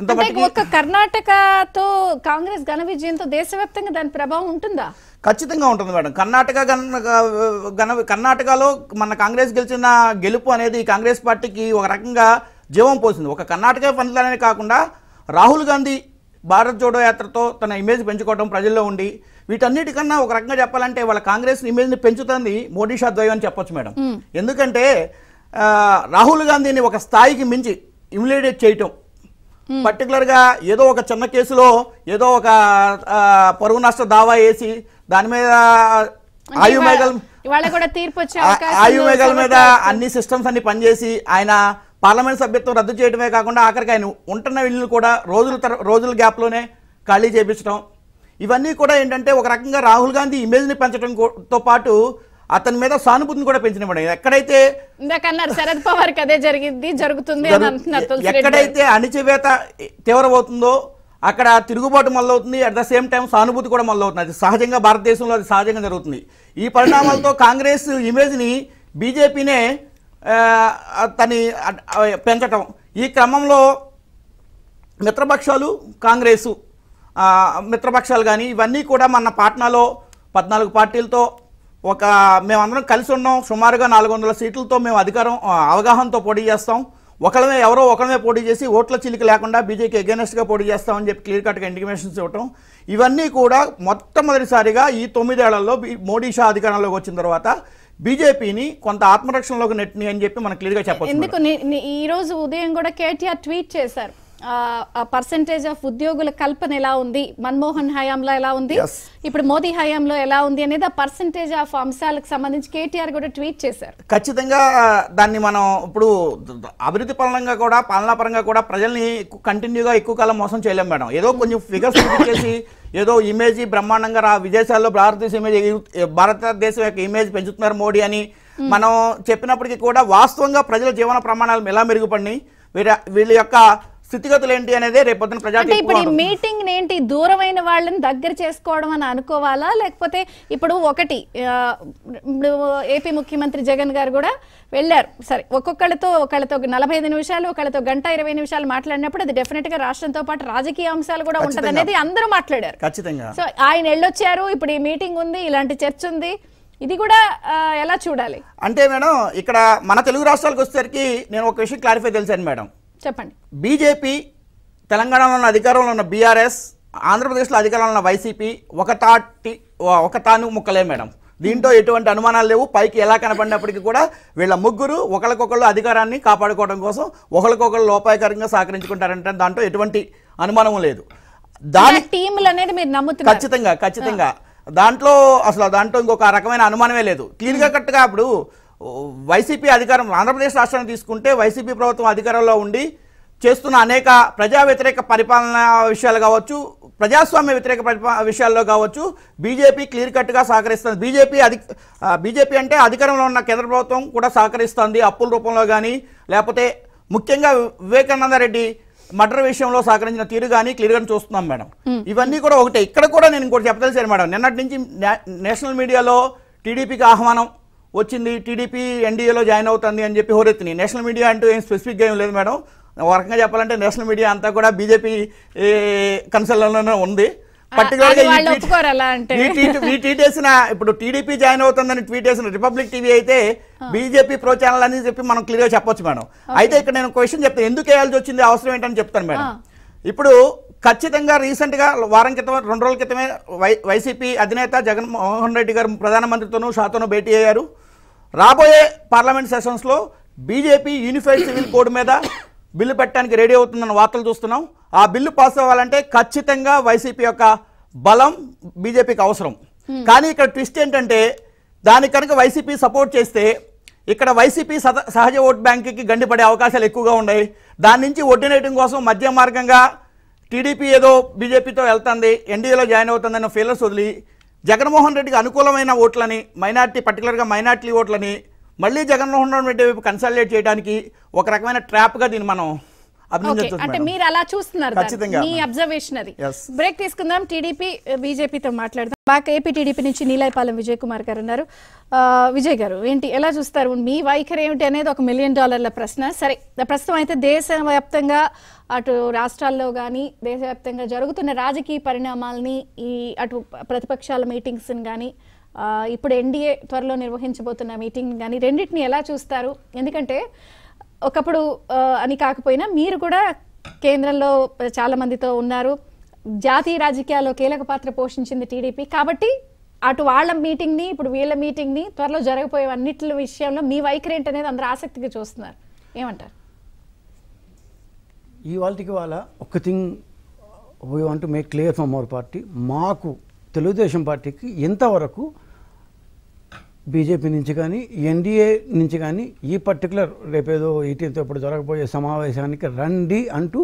ఇంత కర్ణాటకతో కాంగ్రెస్ ఘన విజయంతో దేశవ్యాప్తంగా దాని ప్రభావం ఉంటుందా ఖచ్చితంగా ఉంటుంది మేడం కర్ణాటక గణ కర్ణాటకలో మన కాంగ్రెస్ గెలిచిన గెలుపు అనేది కాంగ్రెస్ పార్టీకి ఒక రకంగా జీవం పోసింది ఒక కర్ణాటక పనులనే కాకుండా రాహుల్ గాంధీ భారత్ జోడో యాత్రతో తన ఇమేజ్ పెంచుకోవడం ప్రజల్లో ఉండి వీటన్నిటికన్నా ఒక రకంగా చెప్పాలంటే వాళ్ళ కాంగ్రెస్ ఇమేజ్ని పెంచుతుంది మోడీ షా ద్వయం అని చెప్పొచ్చు మేడం ఎందుకంటే రాహుల్ గాంధీని ఒక స్థాయికి మించి ఇమ్యులేటెడ్ చేయటం పర్టికులర్గా ఏదో ఒక చిన్న కేసులో ఏదో ఒక పరువు నష్ట దావా వేసి దాని మీద ఆయుమేఘల్ తీర్పు ఆయుమేఘల్ మీద అన్ని సిస్టమ్స్ అన్ని పనిచేసి ఆయన పార్లమెంట్ సభ్యత్వం రద్దు చేయడమే కాకుండా ఆఖరికి ఆయన ఉంటున్న ఇల్లు కూడా రోజుల రోజుల గ్యాప్లోనే ఖాళీ చేపించడం ఇవన్నీ కూడా ఏంటంటే ఒక రకంగా రాహుల్ గాంధీ ఇమేజ్ ని పెంచడం తో పాటు అతని మీద సానుభూతిని కూడా పెంచినప్పుడు ఎక్కడైతే శరద్ పవార్ కదే జరిగింది జరుగుతుంది ఎక్కడైతే అణిచివేత తీవ్రమవుతుందో అక్కడ తిరుగుబాటు మొదలవుతుంది అట్ ద సేమ్ టైం సానుభూతి కూడా మొదలవుతుంది అది సహజంగా భారతదేశంలో అది సహజంగా జరుగుతుంది ఈ పరిణామాలతో కాంగ్రెస్ ఇమేజ్ని బీజేపీనే తని పెంచటం ఈ క్రమంలో మిత్రపక్షాలు కాంగ్రెసు మిత్రపక్షాలు కానీ ఇవన్నీ కూడా మన పాట్నాలో పద్నాలుగు పార్టీలతో ఒక మేమందరం కలిసి ఉన్నాం సుమారుగా నాలుగు వందల సీట్లతో మేము అధికారం అవగాహనతో పోటీ చేస్తాం ఒకళ్ళమే ఎవరో ఒకళ్ళమే పోటీ చేసి ఓట్ల చిలిక లేకుండా బీజేపీ అగేనెస్ట్గా పోటీ చేస్తామని చెప్పి క్లియర్ కట్గా ఇండికేషన్స్ ఇవ్వటం ఇవన్నీ కూడా మొట్టమొదటిసారిగా ఈ తొమ్మిదేళ్లలో మోడీ షా అధికారంలోకి వచ్చిన తర్వాత బీజేపీని కొంత ఆత్మరక్షణలోకి నెట్టినాయి అని చెప్పి మనం క్లియర్గా చెప్పచ్చు ఎందుకు ఈ రోజు ఉదయం కూడా కేటీఆర్ ట్వీట్ చేశారు పర్సంటేజ్ ఆఫ్ ఉద్యోగుల కల్పన ఎలా ఉంది మన్మోహన్ హయాంలో ఎలా ఉంది ఇప్పుడు మోదీ హయాంలో ఎలా ఉంది అనేది ఆ పర్సంటేజ్ ఆఫ్ అంశాలకు సంబంధించి కేటీఆర్ కూడా ట్వీట్ చేశారు ఖచ్చితంగా దాన్ని మనం ఇప్పుడు అభివృద్ధి పరంగా కూడా పాలనా పరంగా కూడా ప్రజల్ని కంటిన్యూగా ఎక్కువ కాలం మోసం చేయలేం మేడం ఏదో కొంచెం ఫిగర్స్ చేసి ఏదో ఇమేజ్ బ్రహ్మాండంగా రా విదేశాల్లో భారతదేశం ఇమేజ్ భారతదేశం యొక్క ఇమేజ్ పెంచుతున్నారు మోడీ అని hmm. మనం చెప్పినప్పటికీ కూడా వాస్తవంగా ప్రజల జీవన ప్రమాణాలు ఎలా మెరుగుపడినాయి వీళ్ళ వీళ్ళ యొక్క స్థితిగతులు ఏంటి అనేది రేపొద్దున ప్రజా అంటే ఇప్పుడు ఈ మీటింగ్ ఏంటి దూరమైన వాళ్ళని దగ్గర చేసుకోవడం అని అనుకోవాలా లేకపోతే ఇప్పుడు ఒకటి ఏపీ ముఖ్యమంత్రి జగన్ గారు కూడా వెళ్ళారు సరే ఒక్కొక్కళ్ళతో ఒకళ్ళతో నలభై నిమిషాలు ఒకళ్ళతో గంట ఇరవై నిమిషాలు మాట్లాడినప్పుడు అది డెఫినెట్ గా రాష్ట్రంతో పాటు రాజకీయ అంశాలు కూడా ఉంటది అనేది అందరూ మాట్లాడారు ఖచ్చితంగా సో ఆయన వెళ్ళొచ్చారు ఇప్పుడు ఈ మీటింగ్ ఉంది ఇలాంటి చర్చ ఉంది ఇది కూడా ఎలా చూడాలి అంటే మేడం ఇక్కడ మన తెలుగు రాష్ట్రాలకు వచ్చేసరికి నేను ఒక విషయం క్లారిఫై తెలిసాను మేడం చెప్పండి బీజేపీ తెలంగాణలో ఉన్న అధికారంలో ఉన్న బీఆర్ఎస్ ఆంధ్రప్రదేశ్లో అధికారంలో ఉన్న వైసీపీ ఒక తాటి ఒక తాను ముక్కలే మేడం దీంట్లో ఎటువంటి అనుమానాలు లేవు పైకి ఎలా కనపడినప్పటికీ కూడా వీళ్ళ ముగ్గురు ఒకరికొకళ్ళు అధికారాన్ని కాపాడుకోవడం కోసం ఒకరికొకరు లోపాయకరంగా సహకరించుకుంటారంటే దాంట్లో ఎటువంటి అనుమానం లేదు దాని టీములు అనేది మీరు నమ్ముతారు ఖచ్చితంగా ఖచ్చితంగా దాంట్లో అసలు దాంట్లో ఇంకొక రకమైన అనుమానమే లేదు క్లీన్గా కట్టుగా అప్పుడు వైసీపీ అధికారం ఆంధ్రప్రదేశ్ రాష్ట్రాన్ని తీసుకుంటే వైసీపీ ప్రభుత్వం అధికారంలో ఉండి చేస్తున్న అనేక ప్రజా వ్యతిరేక పరిపాలన విషయాలు కావచ్చు ప్రజాస్వామ్య వ్యతిరేక విషయాల్లో కావచ్చు బీజేపీ క్లియర్ కట్గా సహకరిస్తుంది బీజేపీ అధి బీజేపీ అంటే అధికారంలో ఉన్న కేంద్ర ప్రభుత్వం కూడా సహకరిస్తుంది అప్పుల రూపంలో కానీ లేకపోతే ముఖ్యంగా వివేకానంద రెడ్డి మర్డర్ విషయంలో సహకరించిన తీరు కానీ క్లియర్గా చూస్తున్నాం మేడం ఇవన్నీ కూడా ఒకటే ఇక్కడ కూడా నేను ఇంకోటి చెప్పదలిసాను మేడం నిన్నటి నుంచి నేషనల్ మీడియాలో టీడీపీకి ఆహ్వానం వచ్చింది టీడీపీ ఎన్డీఏలో జాయిన్ అవుతుంది అని చెప్పి హోరెత్తిని నేషనల్ మీడియా అంటూ ఏం స్పెసిఫిక్గా ఏం లేదు మేడం ఒక రకంగా చెప్పాలంటే నేషనల్ మీడియా అంతా కూడా బీజేపీ కన్సల్లోనే ఉంది పర్టికులర్గా ట్వీట్ వేసిన ఇప్పుడు టీడీపీ జాయిన్ అవుతుందని ట్వీట్ చేసిన రిపబ్లిక్ టీవీ అయితే బీజేపీ ప్రో ఛానల్ అని చెప్పి మనం క్లియర్గా చెప్పొచ్చు మేడం అయితే ఇక్కడ నేను క్వశ్చన్ చెప్తాను ఎందుకు వేయాల్సి వచ్చింది అవసరం ఏంటని చెప్తాను మేడం ఇప్పుడు ఖచ్చితంగా రీసెంట్గా వారం క్రితం రెండు రోజుల క్రితమే వై వైసీపీ అధినేత జగన్మోహన్ రెడ్డి గారు ప్రధానమంత్రితోనూ షాతోనూ భేటీ అయ్యారు రాబోయే పార్లమెంట్ సెషన్స్లో బీజేపీ యూనిఫైడ్ సివిల్ కోడ్ మీద బిల్లు పెట్టడానికి రెడీ అవుతుందన్న వార్తలు చూస్తున్నాం ఆ బిల్లు పాస్ అవ్వాలంటే ఖచ్చితంగా వైసీపీ యొక్క బలం బీజేపీకి అవసరం కానీ ఇక్కడ ట్విస్ట్ ఏంటంటే దానికి కనుక వైసీపీ సపోర్ట్ చేస్తే ఇక్కడ వైసీపీ సహజ ఓట్ బ్యాంక్కి గండిపడే అవకాశాలు ఎక్కువగా ఉన్నాయి దాని నుంచి ఒడ్డునేయడం కోసం మధ్య మార్గంగా టీడీపీ ఏదో బీజేపీతో వెళ్తుంది ఎన్డీఏలో జాయిన్ అవుతుందన్న ఫీలర్స్ వదిలి జగన్మోహన్ రెడ్డికి అనుకూలమైన ఓట్లని మైనార్టీ పర్టికులర్గా మైనార్టీ ఓట్లని మళ్ళీ జగన్మోహన్ రెడ్డి వైపు కన్సల్టేట్ చేయడానికి ఒక రకమైన ట్రాప్గా దీన్ని మనం అంటే మీరు అలా చూస్తున్నారు మీ అబ్జర్వేషన్ అది బ్రేక్ తీసుకుందాం టీడీపీ eh, బీజేపీతో మాట్లాడదాం బాక్ ఏపీ టీడీపీ నుంచి నీలాయపాలెం విజయ్ కుమార్ గారు ఉన్నారు విజయ్ గారు ఏంటి ఎలా చూస్తారు మీ వైఖరి ఏమిటి అనేది ఒక మిలియన్ డాలర్ల ప్రశ్న సరే ప్రస్తుతం అయితే దేశవ్యాప్తంగా అటు రాష్ట్రాల్లో కానీ దేశవ్యాప్తంగా జరుగుతున్న రాజకీయ పరిణామాలని ఈ అటు ప్రతిపక్షాల మీటింగ్స్ని కానీ ఇప్పుడు ఎన్డీఏ త్వరలో నిర్వహించబోతున్న మీటింగ్ కానీ రెండింటిని ఎలా చూస్తారు ఎందుకంటే ఒకప్పుడు అని కాకపోయినా మీరు కూడా కేంద్రంలో చాలా మందితో ఉన్నారు జాతీయ రాజకీయాల్లో కీలక పాత్ర పోషించింది టీడీపీ కాబట్టి అటు వాళ్ళ మీటింగ్ని ఇప్పుడు వీళ్ళ మీటింగ్ని త్వరలో జరగబోయే అన్నిటి విషయంలో మీ వైఖరి ఏంటనేది అందరు ఆసక్తిగా చూస్తున్నారు ఏమంటారు ఇవాళకి వాళ్ళ ఒక thing we want make clear from our party మాకు తెలుగుదేశం పార్టీకి ఎంతవరకు బీజేపీ నుంచి కానీ ఎన్డీఏ నుంచి కానీ ఈ పర్టికులర్ రేపేదో ఎయిటీన్త్ ఇప్పుడు జరగబోయే సమావేశానికి రండి అంటూ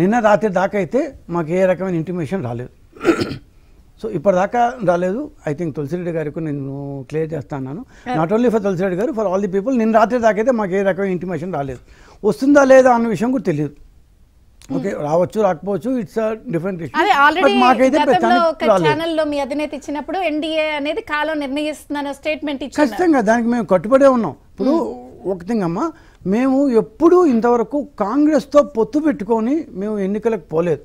నిన్న రాత్రి దాకా అయితే మాకు ఏ రకమైన ఇంటిమేషన్ రాలేదు సో ఇప్పటిదాకా రాలేదు ఐ థింక్ తులసిరెడ్డి గారికి నేను క్లియర్ చేస్తాను నాట్ ఓన్లీ ఫర్ తులసిరెడ్డి గారు ఫర్ ఆల్ ది పీపుల్ నిన్న రాత్రి దాకైతే మాకు ఏ రకమైన ఇంటిమేషన్ రాలేదు వస్తుందా లేదా అన్న విషయం కూడా తెలియదు ఓకే hmm. రావచ్చు రాకపోవచ్చు ఇట్స్ డిఫరెంట్ ఛానల్లో మీ అధినేత ఇచ్చినప్పుడు ఎన్డీఏ అనేది కాలం నిర్ణయిస్తుందనే స్టేట్మెంట్ ఇచ్చి ఖచ్చితంగా దానికి మేము కట్టుబడే ఉన్నాం ఇప్పుడు hmm. ఒక థింగ్ అమ్మా మేము ఎప్పుడూ ఇంతవరకు కాంగ్రెస్తో పొత్తు పెట్టుకొని మేము ఎన్నికలకు పోలేదు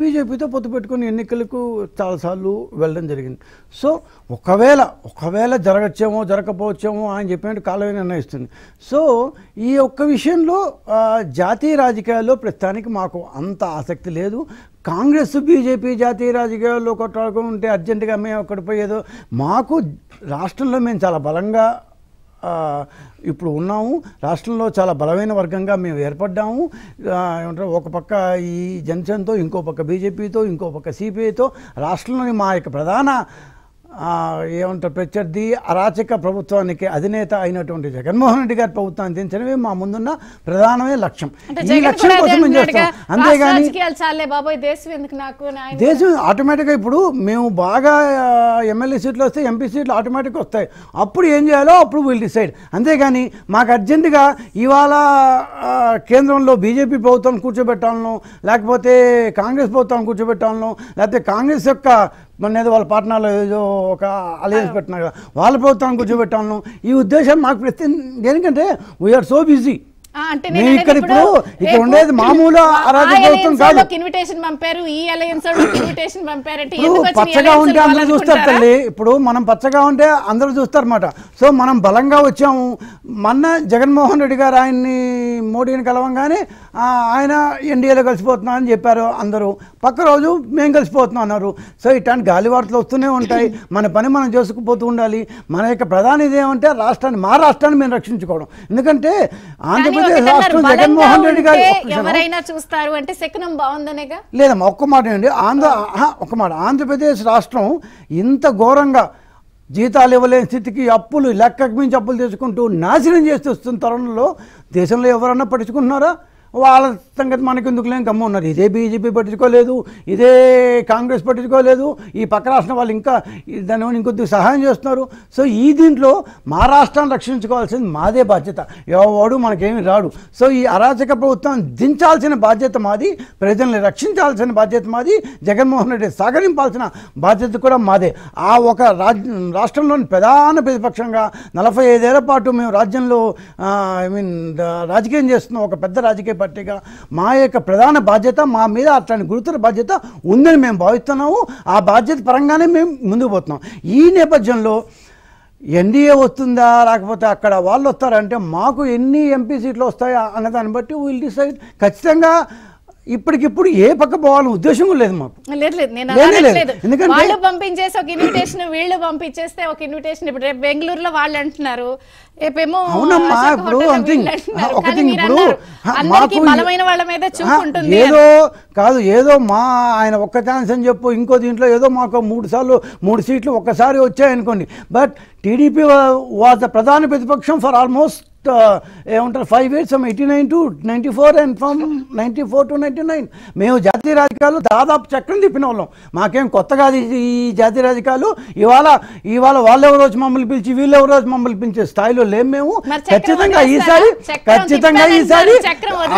బీజేపీతో పొత్తు పెట్టుకుని ఎన్నికలకు చాలాసార్లు వెళ్ళడం జరిగింది సో ఒకవేళ ఒకవేళ జరగచ్చేమో జరగకపోవచ్చేమో అని చెప్పినట్టు కాలమే నిర్ణయిస్తుంది సో ఈ ఒక్క విషయంలో జాతీయ రాజకీయాల్లో ప్రస్తుతానికి మాకు అంత ఆసక్తి లేదు కాంగ్రెస్ బీజేపీ జాతీయ రాజకీయాల్లో కొట్టాడుకుంటే అర్జెంటుగా మేము ఒకటి పోయేదో మాకు రాష్ట్రంలో మేము చాలా బలంగా ఇప్పుడు ఉన్నాము రాష్ట్రంలో చాలా బలమైన వర్గంగా మేము ఏర్పడ్డాము ఏమంటారు ఒక పక్క ఈ జనసేనతో ఇంకో పక్క బీజేపీతో ఇంకో పక్క సిపిఐతో రాష్ట్రంలోని మా యొక్క ప్రధాన ఏమంటారు ప్రత్యర్థి అరాచక ప్రభుత్వానికి అధినేత అయినటువంటి జగన్మోహన్ రెడ్డి గారి ప్రభుత్వాన్ని దించడమే మా ముందున్న ప్రధానమే లక్ష్యం కోసం అంతేగాని దేశం ఆటోమేటిక్గా ఇప్పుడు మేము బాగా ఎమ్మెల్యే సీట్లు వస్తే ఎంపీ సీట్లు ఆటోమేటిక్ వస్తాయి అప్పుడు ఏం చేయాలో అప్పుడు వీళ్ళు డిసైడ్ అంతేగాని మాకు అర్జెంటుగా ఇవాళ కేంద్రంలో బీజేపీ ప్రభుత్వం కూర్చోబెట్టాలను లేకపోతే కాంగ్రెస్ ప్రభుత్వం కూర్చోబెట్టాలను లేకపోతే కాంగ్రెస్ యొక్క మొన్న ఏదో వాళ్ళ పాట్నాలో ఏదో ఒక అలయన్స్ కదా వాళ్ళ ప్రభుత్వాన్ని కూర్చోబెట్టాను ఈ ఉద్దేశం మాకు ప్రతి దేనికంటే వీఆర్ సో బిజీ ఇక్కడ ఇప్పుడు ఉండేది మామూలు పచ్చగా ఉంటే చూస్తారు తల్లి ఇప్పుడు మనం పచ్చగా ఉంటే అందరూ చూస్తారు అన్నమాట సో మనం బలంగా వచ్చాము మొన్న జగన్మోహన్ రెడ్డి గారు ఆయన్ని మోడీని కలవంగానే ఆయన ఎన్డీఏలో కలిసిపోతున్నా అని చెప్పారు అందరూ పక్క రోజు మేము కలిసిపోతున్నాం అన్నారు సో ఇట్లాంటి గాలి వార్తలు వస్తూనే ఉంటాయి మన పని మనం చేసుకుపోతూ ఉండాలి మన యొక్క ప్రధాని ఇదేమంటే రాష్ట్రాన్ని మా రాష్ట్రాన్ని మేము రక్షించుకోవడం ఎందుకంటే ఆంధ్రప్రదేశ్ ఎవరైనా చూస్తారు అంటే శకనం బాగుందనేగా లేదమ్మా ఒక్క మాట అండి ఆంధ్ర ఒక మాట ఆంధ్రప్రదేశ్ రాష్ట్రం ఇంత ఘోరంగా జీతాలు ఇవ్వలేని స్థితికి అప్పులు లెక్కకు మించి అప్పులు తీసుకుంటూ నాశనం చేస్తూ వస్తున్న తరుణంలో దేశంలో ఎవరన్నా పడుచుకుంటున్నారా వాళ్ళ సంగతి ఎందుకు లేని గమ్మ ఉన్నారు ఇదే బీజేపీ పట్టించుకోలేదు ఇదే కాంగ్రెస్ పట్టించుకోలేదు ఈ పక్క రాష్ట్రం వాళ్ళు ఇంకా దానివల్ల ఇంకొద్ది సహాయం చేస్తున్నారు సో ఈ దీంట్లో మా రాష్ట్రాన్ని రక్షించుకోవాల్సింది మాదే బాధ్యత ఎవడు మనకేమి రాడు సో ఈ అరాచక ప్రభుత్వం దించాల్సిన బాధ్యత మాది ప్రజల్ని రక్షించాల్సిన బాధ్యత మాది జగన్మోహన్ రెడ్డి సహకరింపాల్సిన బాధ్యత కూడా మాదే ఆ ఒక రాజ్ రాష్ట్రంలోని ప్రధాన ప్రతిపక్షంగా నలభై ఐదేళ్ల పాటు మేము రాజ్యంలో ఐ మీన్ రాజకీయం చేస్తున్నాం ఒక పెద్ద రాజకీయ చేపట్టేగా మా యొక్క ప్రధాన బాధ్యత మా మీద అట్లాంటి గురుతుల బాధ్యత ఉందని మేము భావిస్తున్నాము ఆ బాధ్యత పరంగానే మేము ముందుకు పోతున్నాం ఈ నేపథ్యంలో ఎన్డీఏ వస్తుందా లేకపోతే అక్కడ వాళ్ళు వస్తారంటే మాకు ఎన్ని ఎంపీ సీట్లు వస్తాయా అన్న దాన్ని బట్టి విల్ డిసైడ్ ఖచ్చితంగా ఇప్పటికిప్పుడు ఏ పక్క పోవాలని ఉద్దేశం లేదు మాకు లేదు లేదు వాళ్ళు పంపించేసి ఒక ఇన్విటేషన్ వీళ్ళు పంపించేస్తే ఒక ఇన్విటేషన్ ఇప్పుడు రేపు బెంగళూరులో వాళ్ళు అంటున్నారు రేపేమో అవునమ్మా ఇప్పుడు ఒకటి ఇప్పుడు మాకు బలమైన వాళ్ళ మీద చూపుంటుంది ఏదో కాదు ఏదో మా ఆయన ఒక్క ఛాన్స్ అని చెప్పు ఇంకో దీంట్లో ఏదో మాకు మూడు సార్లు మూడు సీట్లు ఒక్కసారి వచ్చాయనుకోండి బట్ టీడీపీ వాజ్ ద ప్రధాన ప్రతిపక్షం ఫర్ ఆల్మోస్ట్ ఏమంటారు five years from eighty nine to ninety four and from ninety four to ninety nine మేము జాతీయ రాజకీయాలు దాదాపు చక్రం తిప్పిన వాళ్ళం మాకేం కొత్తగా ఈ జాతీయ రాజకీయాలు ఇవాళ ఇవాళ వాళ్ళు ఎవరో రోజు మమ్మల్ని పిలిచి వీళ్ళు ఎవరో రోజు మమ్మల్ని పిలిచే స్థాయిలో లేము మేము ఖచ్చితంగా ఈసారి ఖచ్చితంగా ఈసారి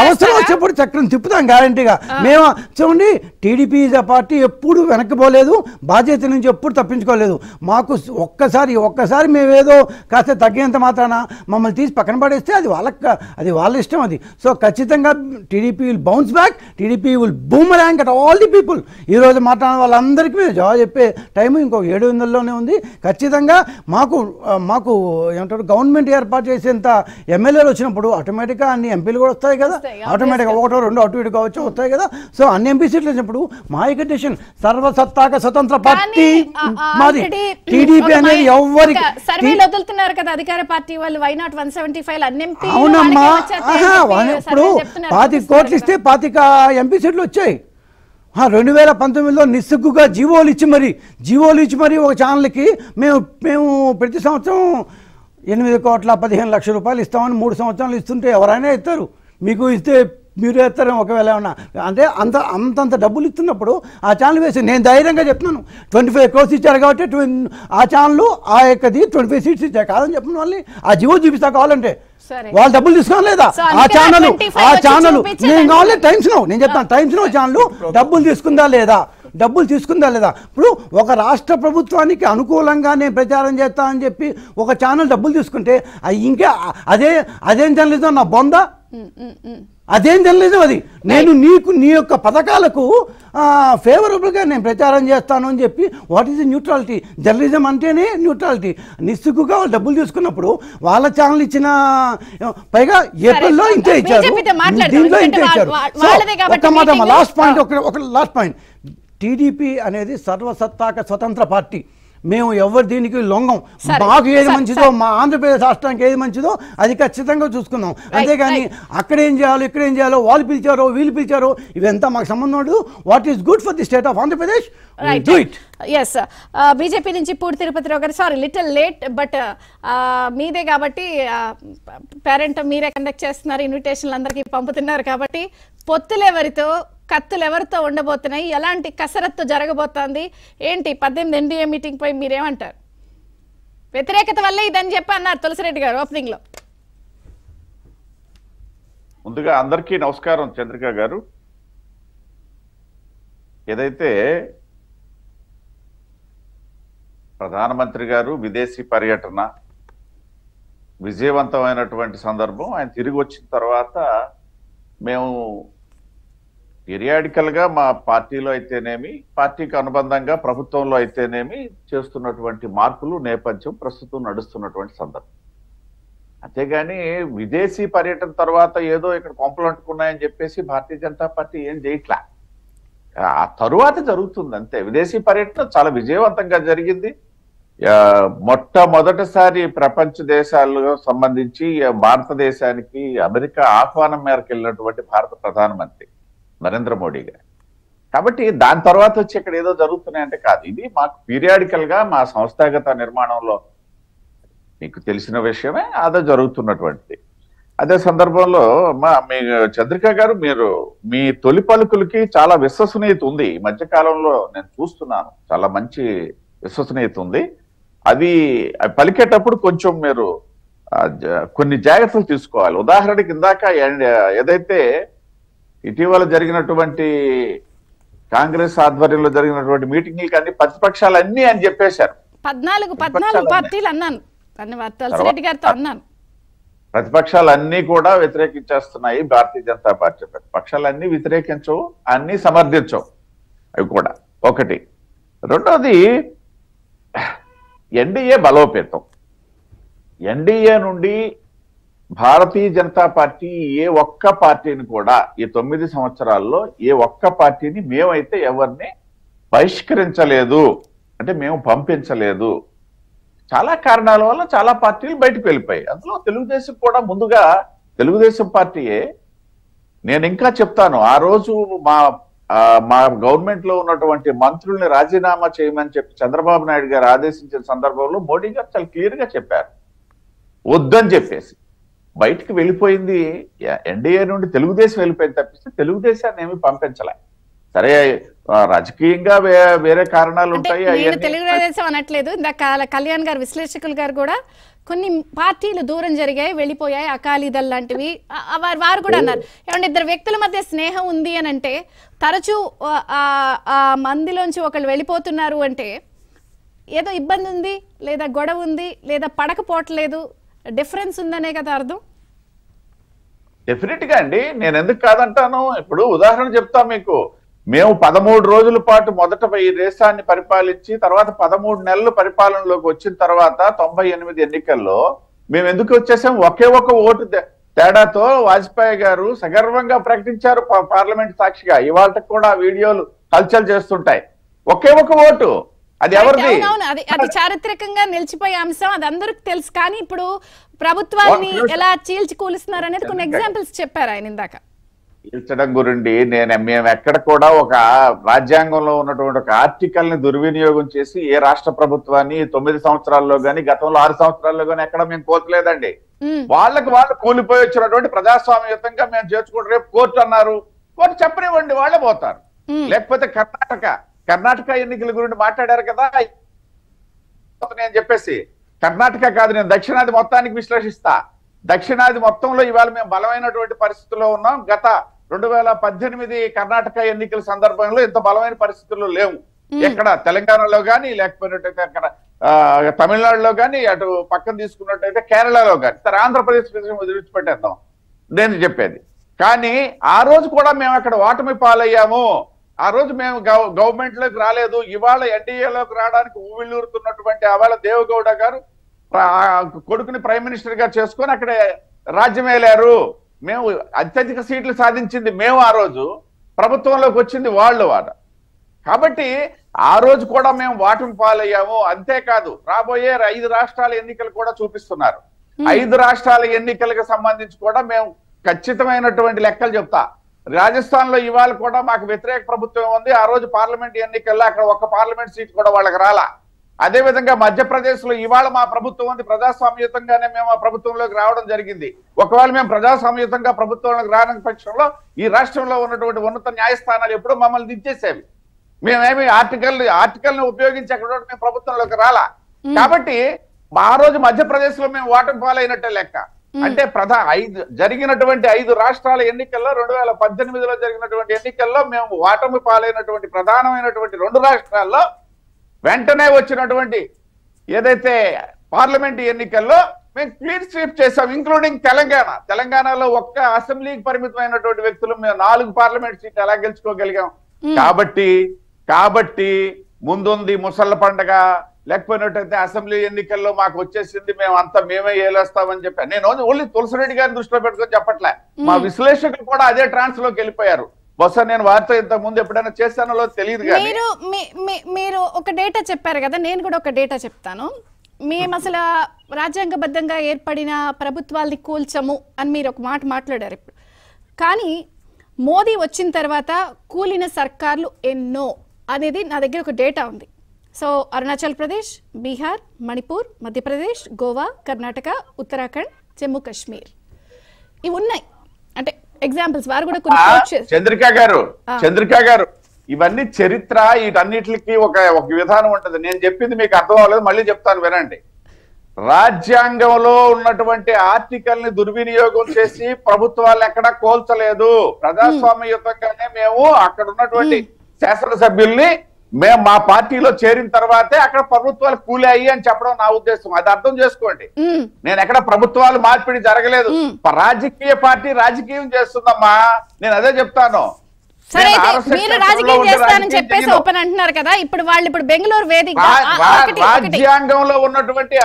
అవసరం వచ్చినప్పుడు చక్రం తిప్పుతాం గ్యారంటీగా మేము చూడండి టీడీపీ ఈజ్ పార్టీ ఎప్పుడు వెనక్కిపోలేదు బాధ్యత నుంచి ఎప్పుడు తప్పించుకోలేదు మాకు ఒక్కసారి ఒక్కసారి మేమేదో కాస్త తగ్గినంత మాత్రాన మమ్మల్ని తీసి పక్కన పడేస్తే అది వాళ్ళకి అది వాళ్ళ ఇష్టం అది సో ఖచ్చితంగా TDP will bounce back TDP will boom rank at all the people ఈరోజు మాట్లాడిన వాళ్ళందరికీ మేము జవాబు చెప్పే టైం ఇంకో ఏడు వందల్లోనే ఉంది ఖచ్చితంగా మాకు మాకు ఏమంటారు గవర్నమెంట్ ఏర్పాటు చేసేంత ఎమ్మెల్యేలు వచ్చినప్పుడు ఆటోమేటిక్గా అన్ని ఎంపీలు కూడా వస్తాయి కదా ఆటోమేటిక్గా ఒకటో రెండు అటు ఇటు కావచ్చు వస్తాయి కదా సో అన్ని ఎంపీ సీట్లు వచ్చినప్పుడు మా కండిషన్ సర్వసత్తాక స్వతంత్ర పార్టీ మాది టీడీపీ అనేది ఎవరికి సర్వేలు వదులుతున్నారు కదా అధికార పార్టీ వాళ్ళు వై నాట్ వన్ సెవెంటీ అవునమ్మా ఇప్పుడు పాతిక కోట్లు ఇస్తే పాతిక ఎంపీ సీట్లు వచ్చాయి రెండు వేల పంతొమ్మిదిలో నిస్సుగ్గుగా జీవోలు ఇచ్చి మరి జీవోలు ఇచ్చి మరి ఒక ఛానల్కి మేము మేము ప్రతి సంవత్సరం ఎనిమిది కోట్ల పదిహేను లక్షల రూపాయలు ఇస్తామని మూడు సంవత్సరాలు ఇస్తుంటే ఎవరైనా ఇస్తారు మీకు ఇస్తే మీరు వేస్తారని ఒకవేళ ఏమన్నా అంటే అంత అంతంత డబ్బులు ఇస్తున్నప్పుడు ఆ ఛానల్ వేసి నేను ధైర్యంగా చెప్తున్నాను ట్వంటీ ఫైవ్ క్రోర్స్ ఇచ్చారు కాబట్టి ఆ ఛానల్ ఆ యొక్కది ట్వంటీ ఫైవ్ సీట్స్ ఇచ్చారు కాదని చెప్పిన వాళ్ళని ఆ జీవో చూపిస్తా కావాలంటే వాళ్ళు డబ్బులు తీసుకోవాలి లేదా ఆ ఛానల్ ఆ ఛానల్ నేను కావాలి టైమ్స్ నో నేను చెప్తాను టైమ్స్ నో ఛానల్ డబ్బులు తీసుకుందా లేదా డబ్బులు తీసుకుందా లేదా ఇప్పుడు ఒక రాష్ట్ర ప్రభుత్వానికి అనుకూలంగా నేను ప్రచారం చేస్తా అని చెప్పి ఒక ఛానల్ డబ్బులు తీసుకుంటే ఇంకా అదే అదేం ఇస్తాం నా బొందా అదేం తెలియదు అది నేను నీకు నీ యొక్క పథకాలకు ఫేవరబుల్గా నేను ప్రచారం చేస్తాను అని చెప్పి వాట్ ఈజ్ న్యూట్రాలిటీ జర్నలిజం అంటేనే న్యూట్రాలిటీ నిస్సుకుగా వాళ్ళు డబ్బులు తీసుకున్నప్పుడు వాళ్ళ ఛానల్ ఇచ్చిన పైగా ఏప్రిల్లో ఇంతే ఇచ్చారు దీంట్లో ఇంతే ఇచ్చారు మాట లాస్ట్ పాయింట్ ఒక లాస్ట్ పాయింట్ టీడీపీ అనేది సర్వసత్తాక స్వతంత్ర పార్టీ మేము ఎవరు దీనికి లొంగం మాకు ఏది మంచిదో మా ఆంధ్రప్రదేశ్ రాష్ట్రానికి ఏది మంచిదో అది ఖచ్చితంగా చూసుకుందాం అంతేగాని అక్కడ ఏం చేయాలో ఇక్కడ ఏం చేయాలో వాళ్ళు పిలిచారో వీళ్ళు పిలిచారో ఇవంతా మాకు సంబంధం ఉండదు what is good for the state of Andhra Pradesh it is BJP నుంచి పూర్తి తిరుపతిరావు గారు సారీ లిటిల్ లేట్ బట్ మీదే కాబట్టి పేరెంట్ uh, మీరే కండక్ట్ చేస్తున్నారు ఇన్విటేషన్లు అందరికీ పంపుతున్నారు కాబట్టి పొత్తులేవరితో కత్తులు ఎవరితో ఉండబోతున్నాయి ఎలాంటి కసరత్తు జరగబోతోంది ఏంటి పద్దెనిమిది ఎన్డీఏ పోయి మీరేమంటారు వ్యతిరేకత వల్ల ఇదని చెప్పి అన్నారు తులసిరెడ్డి గారు ఓపెనింగ్లో ముందుగా అందరికీ నమస్కారం చంద్రిక గారు ఏదైతే ప్రధానమంత్రి గారు విదేశీ పర్యటన విజయవంతమైనటువంటి సందర్భం ఆయన తిరిగి వచ్చిన తర్వాత మేము పీరియాడికల్గా మా పార్టీలో అయితేనేమి పార్టీకి అనుబంధంగా ప్రభుత్వంలో అయితేనేమి చేస్తున్నటువంటి మార్పులు నేపథ్యం ప్రస్తుతం నడుస్తున్నటువంటి సందర్భం అంతేగాని విదేశీ పర్యటన తర్వాత ఏదో ఇక్కడ అంటుకున్నాయని చెప్పేసి భారతీయ జనతా పార్టీ ఏం చేయట్లా ఆ తరువాత జరుగుతుంది అంతే విదేశీ పర్యటన చాలా విజయవంతంగా జరిగింది మొట్టమొదటిసారి ప్రపంచ దేశాలకు సంబంధించి భారతదేశానికి అమెరికా ఆహ్వానం మేరకు వెళ్ళినటువంటి భారత ప్రధానమంత్రి నరేంద్ర మోడీ గారు కాబట్టి దాని తర్వాత వచ్చి ఇక్కడ ఏదో జరుగుతున్నాయంటే కాదు ఇది మాకు పీరియాడికల్గా మా సంస్థాగత నిర్మాణంలో మీకు తెలిసిన విషయమే అదే జరుగుతున్నటువంటిది అదే సందర్భంలో మా మీ చంద్రిక గారు మీరు మీ తొలి పలుకులకి చాలా విశ్వసనీయత ఉంది ఈ మధ్యకాలంలో నేను చూస్తున్నాను చాలా మంచి విశ్వసనీయత ఉంది అది పలికేటప్పుడు కొంచెం మీరు కొన్ని జాగ్రత్తలు తీసుకోవాలి ఉదాహరణకి ఇందాక ఏదైతే ఇటీవల జరిగినటువంటి కాంగ్రెస్ ఆధ్వర్యంలో జరిగినటువంటి మీటింగ్ కానీ ప్రతిపక్షాలు అన్ని అని చెప్పేశారు ప్రతిపక్షాలు అన్ని కూడా వ్యతిరేకించేస్తున్నాయి భారతీయ జనతా పార్టీ ప్రతిపక్షాలు అన్ని వ్యతిరేకించవు అన్ని సమర్థించవు అవి కూడా ఒకటి రెండోది ఎన్డీఏ బలోపేతం ఎన్డీఏ నుండి భారతీయ జనతా పార్టీ ఏ ఒక్క పార్టీని కూడా ఈ తొమ్మిది సంవత్సరాల్లో ఏ ఒక్క పార్టీని మేమైతే ఎవరిని బహిష్కరించలేదు అంటే మేము పంపించలేదు చాలా కారణాల వల్ల చాలా పార్టీలు బయటకు వెళ్ళిపోయాయి అందులో తెలుగుదేశం కూడా ముందుగా తెలుగుదేశం పార్టీయే నేను ఇంకా చెప్తాను ఆ రోజు మా మా గవర్నమెంట్ లో ఉన్నటువంటి మంత్రుల్ని రాజీనామా చేయమని చెప్పి చంద్రబాబు నాయుడు గారు ఆదేశించిన సందర్భంలో మోడీ గారు చాలా క్లియర్ గా చెప్పారు వద్దని చెప్పేసి బయటికి వెళ్ళిపోయింది ఎన్డీఏ నుండి తెలుగుదేశం వెళ్ళిపోయింది తప్పిస్తే తెలుగుదేశాన్ని ఏమి పంపించలే సరే రాజకీయంగా వేరే కారణాలు ఉంటాయి తెలుగుదేశం అనట్లేదు కళ్యాణ్ గారు విశ్లేషకులు గారు కూడా కొన్ని పార్టీలు దూరం జరిగాయి వెళ్ళిపోయాయి అకాలీదల్ లాంటివి వారు వారు కూడా అన్నారు ఏమంటే ఇద్దరు వ్యక్తుల మధ్య స్నేహం ఉంది అని అంటే తరచూ ఆ మందిలోంచి ఒకళ్ళు వెళ్ళిపోతున్నారు అంటే ఏదో ఇబ్బంది ఉంది లేదా గొడవ ఉంది లేదా పడకపోవట్లేదు డిఫరెన్స్ ఉందనే కదా అర్థం డెఫినెట్ గా అండి నేను ఎందుకు కాదంటాను ఇప్పుడు ఉదాహరణ చెప్తా మీకు మేము పదమూడు రోజుల పాటు మొదట ఈ దేశాన్ని పరిపాలించి తర్వాత పదమూడు నెలలు పరిపాలనలోకి వచ్చిన తర్వాత తొంభై ఎనిమిది ఎన్నికల్లో మేము ఎందుకు వచ్చేసాం ఒకే ఒక ఓటు తేడాతో వాజ్పేయి గారు సగర్వంగా ప్రకటించారు పార్లమెంట్ సాక్షిగా ఇవాళ కూడా వీడియోలు హల్చల్ చేస్తుంటాయి ఒకే ఒక ఓటు అది అది చారిత్రకంగా నిలిచిపోయే అంశం అది అందరికి తెలుసు కానీ ఇప్పుడు ప్రభుత్వాన్ని ఎలా చీల్చి కూలుస్తున్నారు అనేది కొన్ని ఎగ్జాంపుల్స్ చెప్పారు ఆయన ఇందాక చీల్చడం గురించి నేను మేము ఎక్కడ కూడా ఒక రాజ్యాంగంలో ఉన్నటువంటి ఒక ఆర్టికల్ ని దుర్వినియోగం చేసి ఏ రాష్ట్ర ప్రభుత్వాన్ని తొమ్మిది సంవత్సరాల్లో గాని గతంలో ఆరు సంవత్సరాల్లో గాని ఎక్కడ మేము కోల్చలేదండి వాళ్ళకి వాళ్ళు కూలిపోయి వచ్చినటువంటి ప్రజాస్వామ్యతంగా మేము చేర్చుకుంటే రేపు కోర్టు అన్నారు కోర్టు చెప్పనివ్వండి వాళ్ళే పోతారు లేకపోతే కర్ణాటక కర్ణాటక ఎన్నికల గురించి మాట్లాడారు కదా నేను చెప్పేసి కర్ణాటక కాదు నేను దక్షిణాది మొత్తానికి విశ్లేషిస్తా దక్షిణాది మొత్తంలో ఇవాళ మేము బలమైనటువంటి పరిస్థితుల్లో ఉన్నాం గత రెండు వేల పద్దెనిమిది కర్ణాటక ఎన్నికల సందర్భంలో ఇంత బలమైన పరిస్థితుల్లో లేవు ఎక్కడ తెలంగాణలో కానీ లేకపోయినట్టు అక్కడ తమిళనాడులో కానీ అటు పక్కన తీసుకున్నట్టయితే కేరళలో కానీ సరే ఆంధ్రప్రదేశ్ విడిచిపెట్టేద్దాం నేను చెప్పేది కానీ ఆ రోజు కూడా మేము అక్కడ ఓటమి పాలయ్యాము ఆ రోజు మేము గవర్నమెంట్లోకి రాలేదు ఇవాళ ఎన్డీఏలోకి రావడానికి ఊవిళ్ళూరుతున్నటువంటి ఆవాళ దేవగౌడ గారు కొడుకుని ప్రైమ్ మినిస్టర్ గా చేసుకొని అక్కడ రాజ్యం వేలారు మేము అత్యధిక సీట్లు సాధించింది మేము ఆ రోజు ప్రభుత్వంలోకి వచ్చింది వాళ్ళు వాట కాబట్టి ఆ రోజు కూడా మేము వాటం పాలయ్యాము అంతేకాదు రాబోయే ఐదు రాష్ట్రాల ఎన్నికలు కూడా చూపిస్తున్నారు ఐదు రాష్ట్రాల ఎన్నికలకు సంబంధించి కూడా మేము ఖచ్చితమైనటువంటి లెక్కలు చెప్తా రాజస్థాన్ లో ఇవాళ కూడా మాకు వ్యతిరేక ప్రభుత్వం ఉంది ఆ రోజు పార్లమెంట్ ఎన్నికల్లో అక్కడ ఒక్క పార్లమెంట్ సీట్ కూడా వాళ్ళకి రాలా అదేవిధంగా లో ఇవాళ మా ప్రభుత్వం ఉంది ప్రజాస్వామ్యుతంగానే మేము ఆ ప్రభుత్వంలోకి రావడం జరిగింది ఒకవేళ మేము ప్రజాస్వామ్యుతంగా ప్రభుత్వంలోకి రాని పక్షంలో ఈ రాష్ట్రంలో ఉన్నటువంటి ఉన్నత న్యాయస్థానాలు ఎప్పుడూ మమ్మల్ని దించేసేవి మేమేమి ఆర్టికల్ ఆర్టికల్ని ఉపయోగించి అక్కడ మేము ప్రభుత్వంలోకి రాలా కాబట్టి ఆ రోజు మధ్యప్రదేశ్ లో మేము ఓటమి పాలైనట్టే లెక్క అంటే ప్రధాన ఐదు జరిగినటువంటి ఐదు రాష్ట్రాల ఎన్నికల్లో రెండు వేల పద్దెనిమిదిలో జరిగినటువంటి ఎన్నికల్లో మేము ఓటమి పాలైనటువంటి ప్రధానమైనటువంటి రెండు రాష్ట్రాల్లో వెంటనే వచ్చినటువంటి ఏదైతే పార్లమెంట్ ఎన్నికల్లో మేము క్లీన్ స్వీప్ చేసాం ఇంక్లూడింగ్ తెలంగాణ తెలంగాణలో ఒక్క అసెంబ్లీకి పరిమితమైనటువంటి వ్యక్తులు మేము నాలుగు పార్లమెంట్ సీట్లు ఎలా గెలుచుకోగలిగాం కాబట్టి కాబట్టి ముందుంది ముసళ్ళ పండగ లేకపోయినట్టయితే అసెంబ్లీ ఎన్నికల్లో మాకు వచ్చేసింది మేము అంతా మేమే ఏలేస్తామని చెప్పాను నేను ఓన్లీ తులసిరెడ్డి గారిని దృష్టిలో పెట్టుకొని చెప్పట్లే మా విశ్లేషకులు కూడా అదే ట్రాన్స్ లోకి వెళ్ళిపోయారు బహుశా నేను వార్త ఇంతకు ముందు ఎప్పుడైనా చేశానో తెలియదు మీరు మీరు ఒక డేటా చెప్పారు కదా నేను కూడా ఒక డేటా చెప్తాను మేము అసలు రాజ్యాంగబద్ధంగా ఏర్పడిన ప్రభుత్వాల్ని కూల్చము అని మీరు ఒక మాట మాట్లాడారు ఇప్పుడు కానీ మోదీ వచ్చిన తర్వాత కూలిన సర్కార్లు ఎన్నో అనేది నా దగ్గర ఒక డేటా ఉంది సో అరుణాచల్ ప్రదేశ్ బీహార్ మణిపూర్ మధ్యప్రదేశ్ గోవా కర్ణాటక ఉత్తరాఖండ్ జమ్మూ కాశ్మీర్ ఇవి ఉన్నాయి అంటే ఎగ్జాంపుల్స్ వారు కూడా కొన్ని చంద్రిక గారు చంద్రిక గారు ఇవన్నీ చరిత్ర వీటన్నిటికి ఒక ఒక విధానం ఉంటుంది నేను చెప్పింది మీకు అర్థం అవ్వలేదు మళ్ళీ చెప్తాను వినండి రాజ్యాంగంలో ఉన్నటువంటి ఆర్టికల్ ని దుర్వినియోగం చేసి ప్రభుత్వాలు ఎక్కడా కోల్చలేదు యుద్ధంగానే మేము అక్కడ ఉన్నటువంటి శాసనసభ్యుల్ని మేము మా పార్టీలో చేరిన తర్వాతే అక్కడ ప్రభుత్వాలు కూలాయి అని చెప్పడం నా ఉద్దేశం అది అర్థం చేసుకోండి నేను ఎక్కడ ప్రభుత్వాలు మార్పిడి జరగలేదు రాజకీయ పార్టీ రాజకీయం చేస్తుందమ్మా నేను అదే చెప్తాను ఇప్పుడు వాళ్ళు ఇప్పుడు రాజ్యాంగంలో ఉన్నటువంటి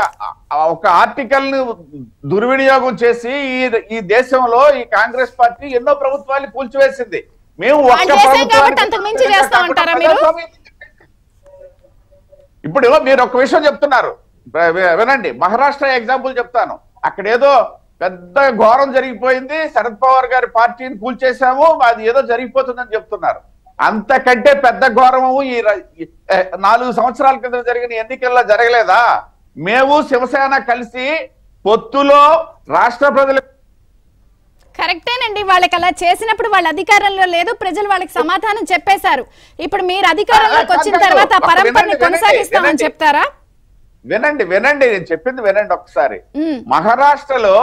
ఒక ఆర్టికల్ ని దుర్వినియోగం చేసి ఈ దేశంలో ఈ కాంగ్రెస్ పార్టీ ఎన్నో ప్రభుత్వాలు కూల్చివేసింది మేము ఒక్క ప్రభుత్వాన్ని ఇప్పుడు మీరు ఒక విషయం చెప్తున్నారు వినండి మహారాష్ట్ర ఎగ్జాంపుల్ చెప్తాను అక్కడేదో పెద్ద ఘోరం జరిగిపోయింది శరద్ పవార్ గారి పార్టీని కూల్చేశాము అది ఏదో జరిగిపోతుందని చెప్తున్నారు అంతకంటే పెద్ద ఘోరము ఈ నాలుగు సంవత్సరాల క్రితం జరిగిన ఎన్నికల్లో జరగలేదా మేము శివసేన కలిసి పొత్తులో రాష్ట్ర ప్రజలకు కరెక్టేనండి వాళ్ళకి అలా చేసినప్పుడు వాళ్ళ అధికారంలో లేదు ప్రజలు వాళ్ళకి సమాధానం చెప్పేశారు ఇప్పుడు మీరు అధికారంలోకి వచ్చిన తర్వాత పరంపరని కొనసాగిస్తామని చెప్తారా వినండి వినండి నేను చెప్పింది వినండి ఒకసారి మహారాష్ట్రలో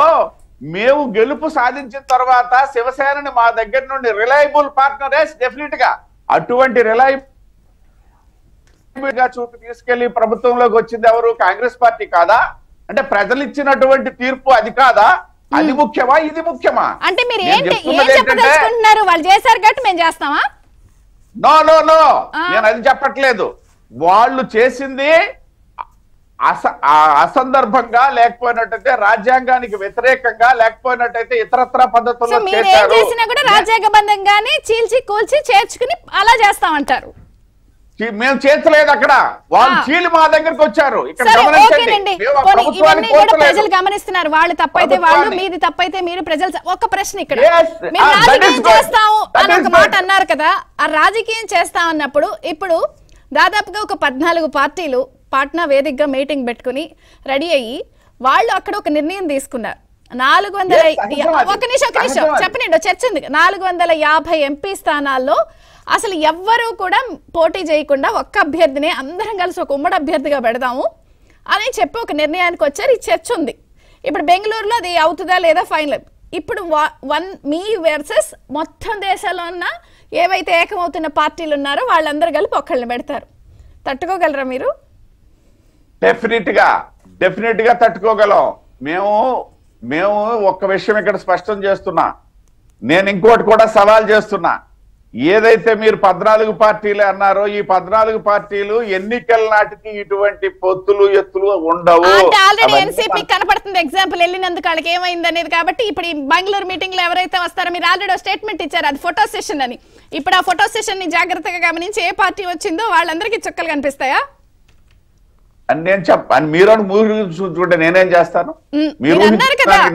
మేము గెలుపు సాధించిన తర్వాత శివసేనని మా దగ్గర నుండి రిలయబుల్ పార్ట్నర్ డెఫినెట్ గా అటువంటి రిలయబుల్ గా చూపి తీసుకెళ్లి ప్రభుత్వంలోకి వచ్చింది ఎవరు కాంగ్రెస్ పార్టీ కాదా అంటే ప్రజలు ఇచ్చినటువంటి తీర్పు అది కాదా అది ముఖ్యమా ఇది ముఖ్యమా అంటే మీరు చెప్పదలుచుకుంటున్నారు వాళ్ళు చేశారు కాబట్టి మేము చేస్తామా నో నో నో నేను అది చెప్పట్లేదు వాళ్ళు చేసింది అస అసందర్భంగా లేకపోయినట్టయితే రాజ్యాంగానికి వ్యతిరేకంగా లేకపోయినట్టయితే ఇతరత్ర పద్ధతుల్లో చేసినా కూడా రాజ్యాంగ చీల్చి కూల్చి చేర్చుకుని అలా చేస్తామంటారు మేము చేర్చలేదు అక్కడ వాళ్ళు చీలి మా దగ్గరకు వచ్చారు ఇక్కడ ప్రజలు గమనిస్తున్నారు వాళ్ళు తప్పైతే వాళ్ళు మీది తప్పైతే మీరు ప్రజలు ఒక ప్రశ్న ఇక్కడ ah, చేస్తాము ఒక మాట అన్నారు కదా ఆ రాజకీయం చేస్తా అన్నప్పుడు ఇప్పుడు దాదాపుగా ఒక పద్నాలుగు పార్టీలు పాట్నా వేదికగా మీటింగ్ పెట్టుకుని రెడీ అయ్యి వాళ్ళు అక్కడ ఒక నిర్ణయం తీసుకున్నారు నాలుగు వందల ఒక నిమిషం ఒక నిమిషం చెప్పనండి చర్చ ఉంది నాలుగు వందల యాభై ఎంపీ స్థానాల్లో అసలు ఎవ్వరూ కూడా పోటీ చేయకుండా ఒక్క అభ్యర్థినే అందరం కలిసి ఒక ఉమ్మడి అభ్యర్థిగా పెడదాము అని చెప్పి ఒక నిర్ణయానికి వచ్చారు ఈ చర్చ ఉంది ఇప్పుడు బెంగళూరులో అది అవుతుందా లేదా ఫైనల్ ఇప్పుడు వన్ మీ వర్సెస్ మొత్తం దేశాల్లో ఉన్న ఏవైతే ఏకమవుతున్న పార్టీలు ఉన్నారో వాళ్ళందరూ కలిపి ఒకళ్ళని పెడతారు తట్టుకోగలరా మీరు డెఫినెట్ గా డెఫినెట్ గా తట్టుకోగలం మేము మేము ఒక్క విషయం ఇక్కడ స్పష్టం చేస్తున్నా నేను ఇంకోటి కూడా సవాల్ చేస్తున్నా ఏదైతే మీరు పద్నాలుగు పార్టీలు అన్నారో ఈ పద్నాలుగు పార్టీలు ఎన్నికల నాటికి ఇటువంటి పొత్తులు ఎత్తులు ఉండవు ఎన్సీపీ కనపడుతుంది ఎగ్జాంపుల్ వెళ్ళినందుకు వాళ్ళకి ఏమైంది అనేది కాబట్టి ఇప్పుడు ఈ బెంగళూరు మీటింగ్ లో ఎవరైతే వస్తారో మీరు ఆల్రెడీ స్టేట్మెంట్ ఇచ్చారు అది ఫోటో సెషన్ అని ఇప్పుడు ఆ ఫోటో సెషన్ ని జాగ్రత్తగా గమనించి ఏ పార్టీ వచ్చిందో వాళ్ళందరికీ చుక్కలు కనిపిస్తాయా అని నేను చెప్పాను మీరు మూడు చూసుకుంటే నేనేం చేస్తాను మీరు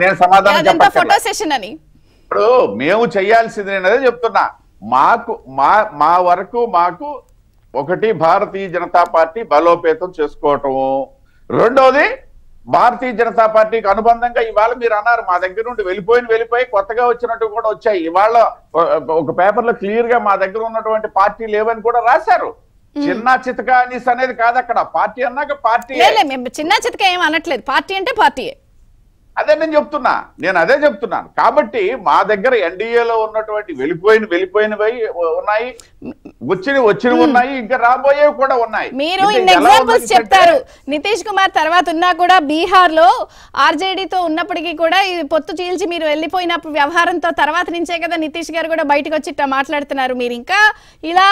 నేను సమాధానం ఫోటో సెషన్ అని ఇప్పుడు మేము చేయాల్సింది నేను అదే చెప్తున్నా మాకు మా మా వరకు మాకు ఒకటి భారతీయ జనతా పార్టీ బలోపేతం చేసుకోవటము రెండోది భారతీయ జనతా పార్టీకి అనుబంధంగా ఇవాళ మీరు అన్నారు మా దగ్గర నుండి వెళ్ళిపోయిన వెళ్ళిపోయి కొత్తగా వచ్చినట్టు కూడా వచ్చాయి ఇవాళ ఒక పేపర్లో క్లియర్ గా మా దగ్గర ఉన్నటువంటి పార్టీ లేవని కూడా రాశారు చిన్న చితక అనేది కాదు అక్కడ పార్టీ అన్నాక పార్టీ చిన్న చితక ఏం అనట్లేదు పార్టీ అంటే పార్టీ అదే నేను చెప్తున్నా నేను అదే చెప్తున్నాను కాబట్టి మా దగ్గర ఎన్డీఏలో ఉన్నటువంటి వెళ్ళిపోయిన వెళ్ళిపోయినవి ఉన్నాయి వచ్చిన వచ్చిన ఉన్నాయి ఇంకా రాబోయేవి కూడా ఉన్నాయి మీరు ఎగ్జాంపుల్స్ చెప్తారు నితీష్ కుమార్ తర్వాత ఉన్నా కూడా బీహార్ లో ఆర్జేడీతో ఉన్నప్పటికీ కూడా పొత్తు చీల్చి మీరు వెళ్ళిపోయినప్పుడు వ్యవహారంతో తర్వాత నుంచే కదా నితీష్ గారు కూడా బయటకు వచ్చి ఇట్లా మాట్లాడుతున్నారు మీరు ఇంకా ఇలా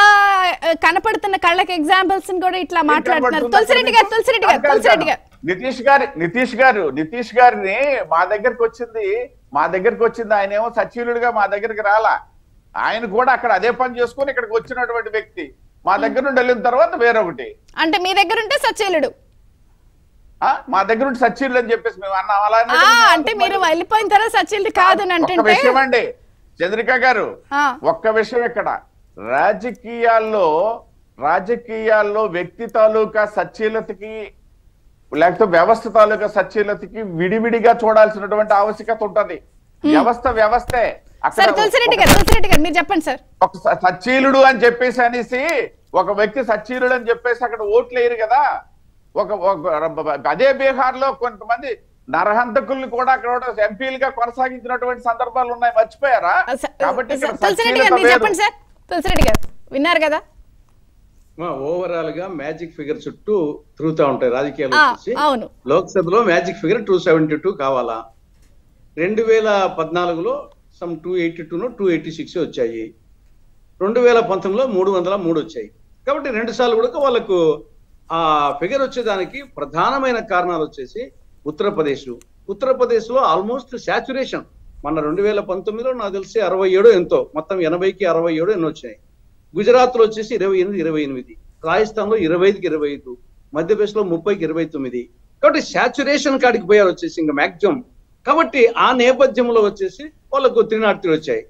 కనపడుతున్న కళ్ళకి ఎగ్జాంపుల్స్ కూడా ఇట్లా మాట్లాడుతున్నారు తులసిరెడ్డి గారు తులసిరెడ్డి గారు తులసిరెడ్డి గారు నితీష్ గారి నితీష్ గారు నితీష్ గారిని మా దగ్గరకు వచ్చింది మా దగ్గరకు వచ్చింది ఆయన ఏమో సచివులుగా మా దగ్గరికి రాలా ఆయన కూడా అక్కడ అదే పని చేసుకుని ఇక్కడికి వచ్చినటువంటి వ్యక్తి మా దగ్గర నుండి వెళ్ళిన తర్వాత వేరొకటి అంటే మీ దగ్గర ఉంటే సచీలుడు మా దగ్గర ఉంటే సచీలు అని చెప్పేసి మేము అన్నాం అలా అంటే మీరు వెళ్ళిపోయిన తర్వాత సచీలు కాదని అంటే విషయం అండి చంద్రిక గారు ఒక్క విషయం ఇక్కడ రాజకీయాల్లో రాజకీయాల్లో వ్యక్తి తాలూకా సచీలతకి లేకపోతే వ్యవస్థ తాలూకా సచ్యలతకి విడివిడిగా చూడాల్సినటువంటి ఆవశ్యకత ఉంటుంది వ్యవస్థ వ్యవస్థే మీరు సచ్చీలుడు అని చెప్పేసి అనేసి ఒక వ్యక్తి సచ్చీలుడు అని చెప్పేసి అక్కడ ఓట్లేరు కదా ఒక అదే బీహార్ లో కొంతమంది నరహంతకుల్ని కూడా అక్కడ ఎంపీలుగా కొనసాగించినటువంటి సందర్భాలు ఉన్నాయి మర్చిపోయారా కాబట్టి విన్నారు కదా ఓవరాల్ గా మ్యాజిక్ ఫిగర్ చుట్టూ తిరుగుతా ఉంటాయి రాజకీయాలు అవును లోక్సభలో magic figure two seventy two కావాలా రెండు వేల పద్నాలుగులో సమ్ టూ ఎయిటీ టూను టూ ఎయిటీ సిక్స్ వచ్చాయి రెండు వేల పంతొమ్మిదిలో మూడు వందల మూడు వచ్చాయి కాబట్టి రెండు సార్లు కూడా వాళ్ళకు ఆ ఫిగర్ వచ్చేదానికి ప్రధానమైన కారణాలు వచ్చేసి ఉత్తరప్రదేశ్ ఉత్తరప్రదేశ్లో ఆల్మోస్ట్ శాచురేషన్ మన రెండు వేల పంతొమ్మిదిలో నాకు తెలిసి అరవై ఏడు ఎంతో మొత్తం ఎనభైకి అరవై ఏడు ఎన్నో వచ్చాయి గుజరాత్లో వచ్చేసి ఇరవై ఎనిమిది ఇరవై ఎనిమిది రాజస్థాన్లో ఇరవై ఐదుకి ఇరవై ఐదు మధ్యప్రదేశ్లో ముప్పైకి ఇరవై తొమ్మిది కాబట్టి శాచురేషన్ కాడికి పోయారు వచ్చేసి ఇంకా మ్యాక్సిమం కాబట్టి ఆ నేపథ్యంలో వచ్చేసి వాళ్ళకు త్రీ వచ్చాయి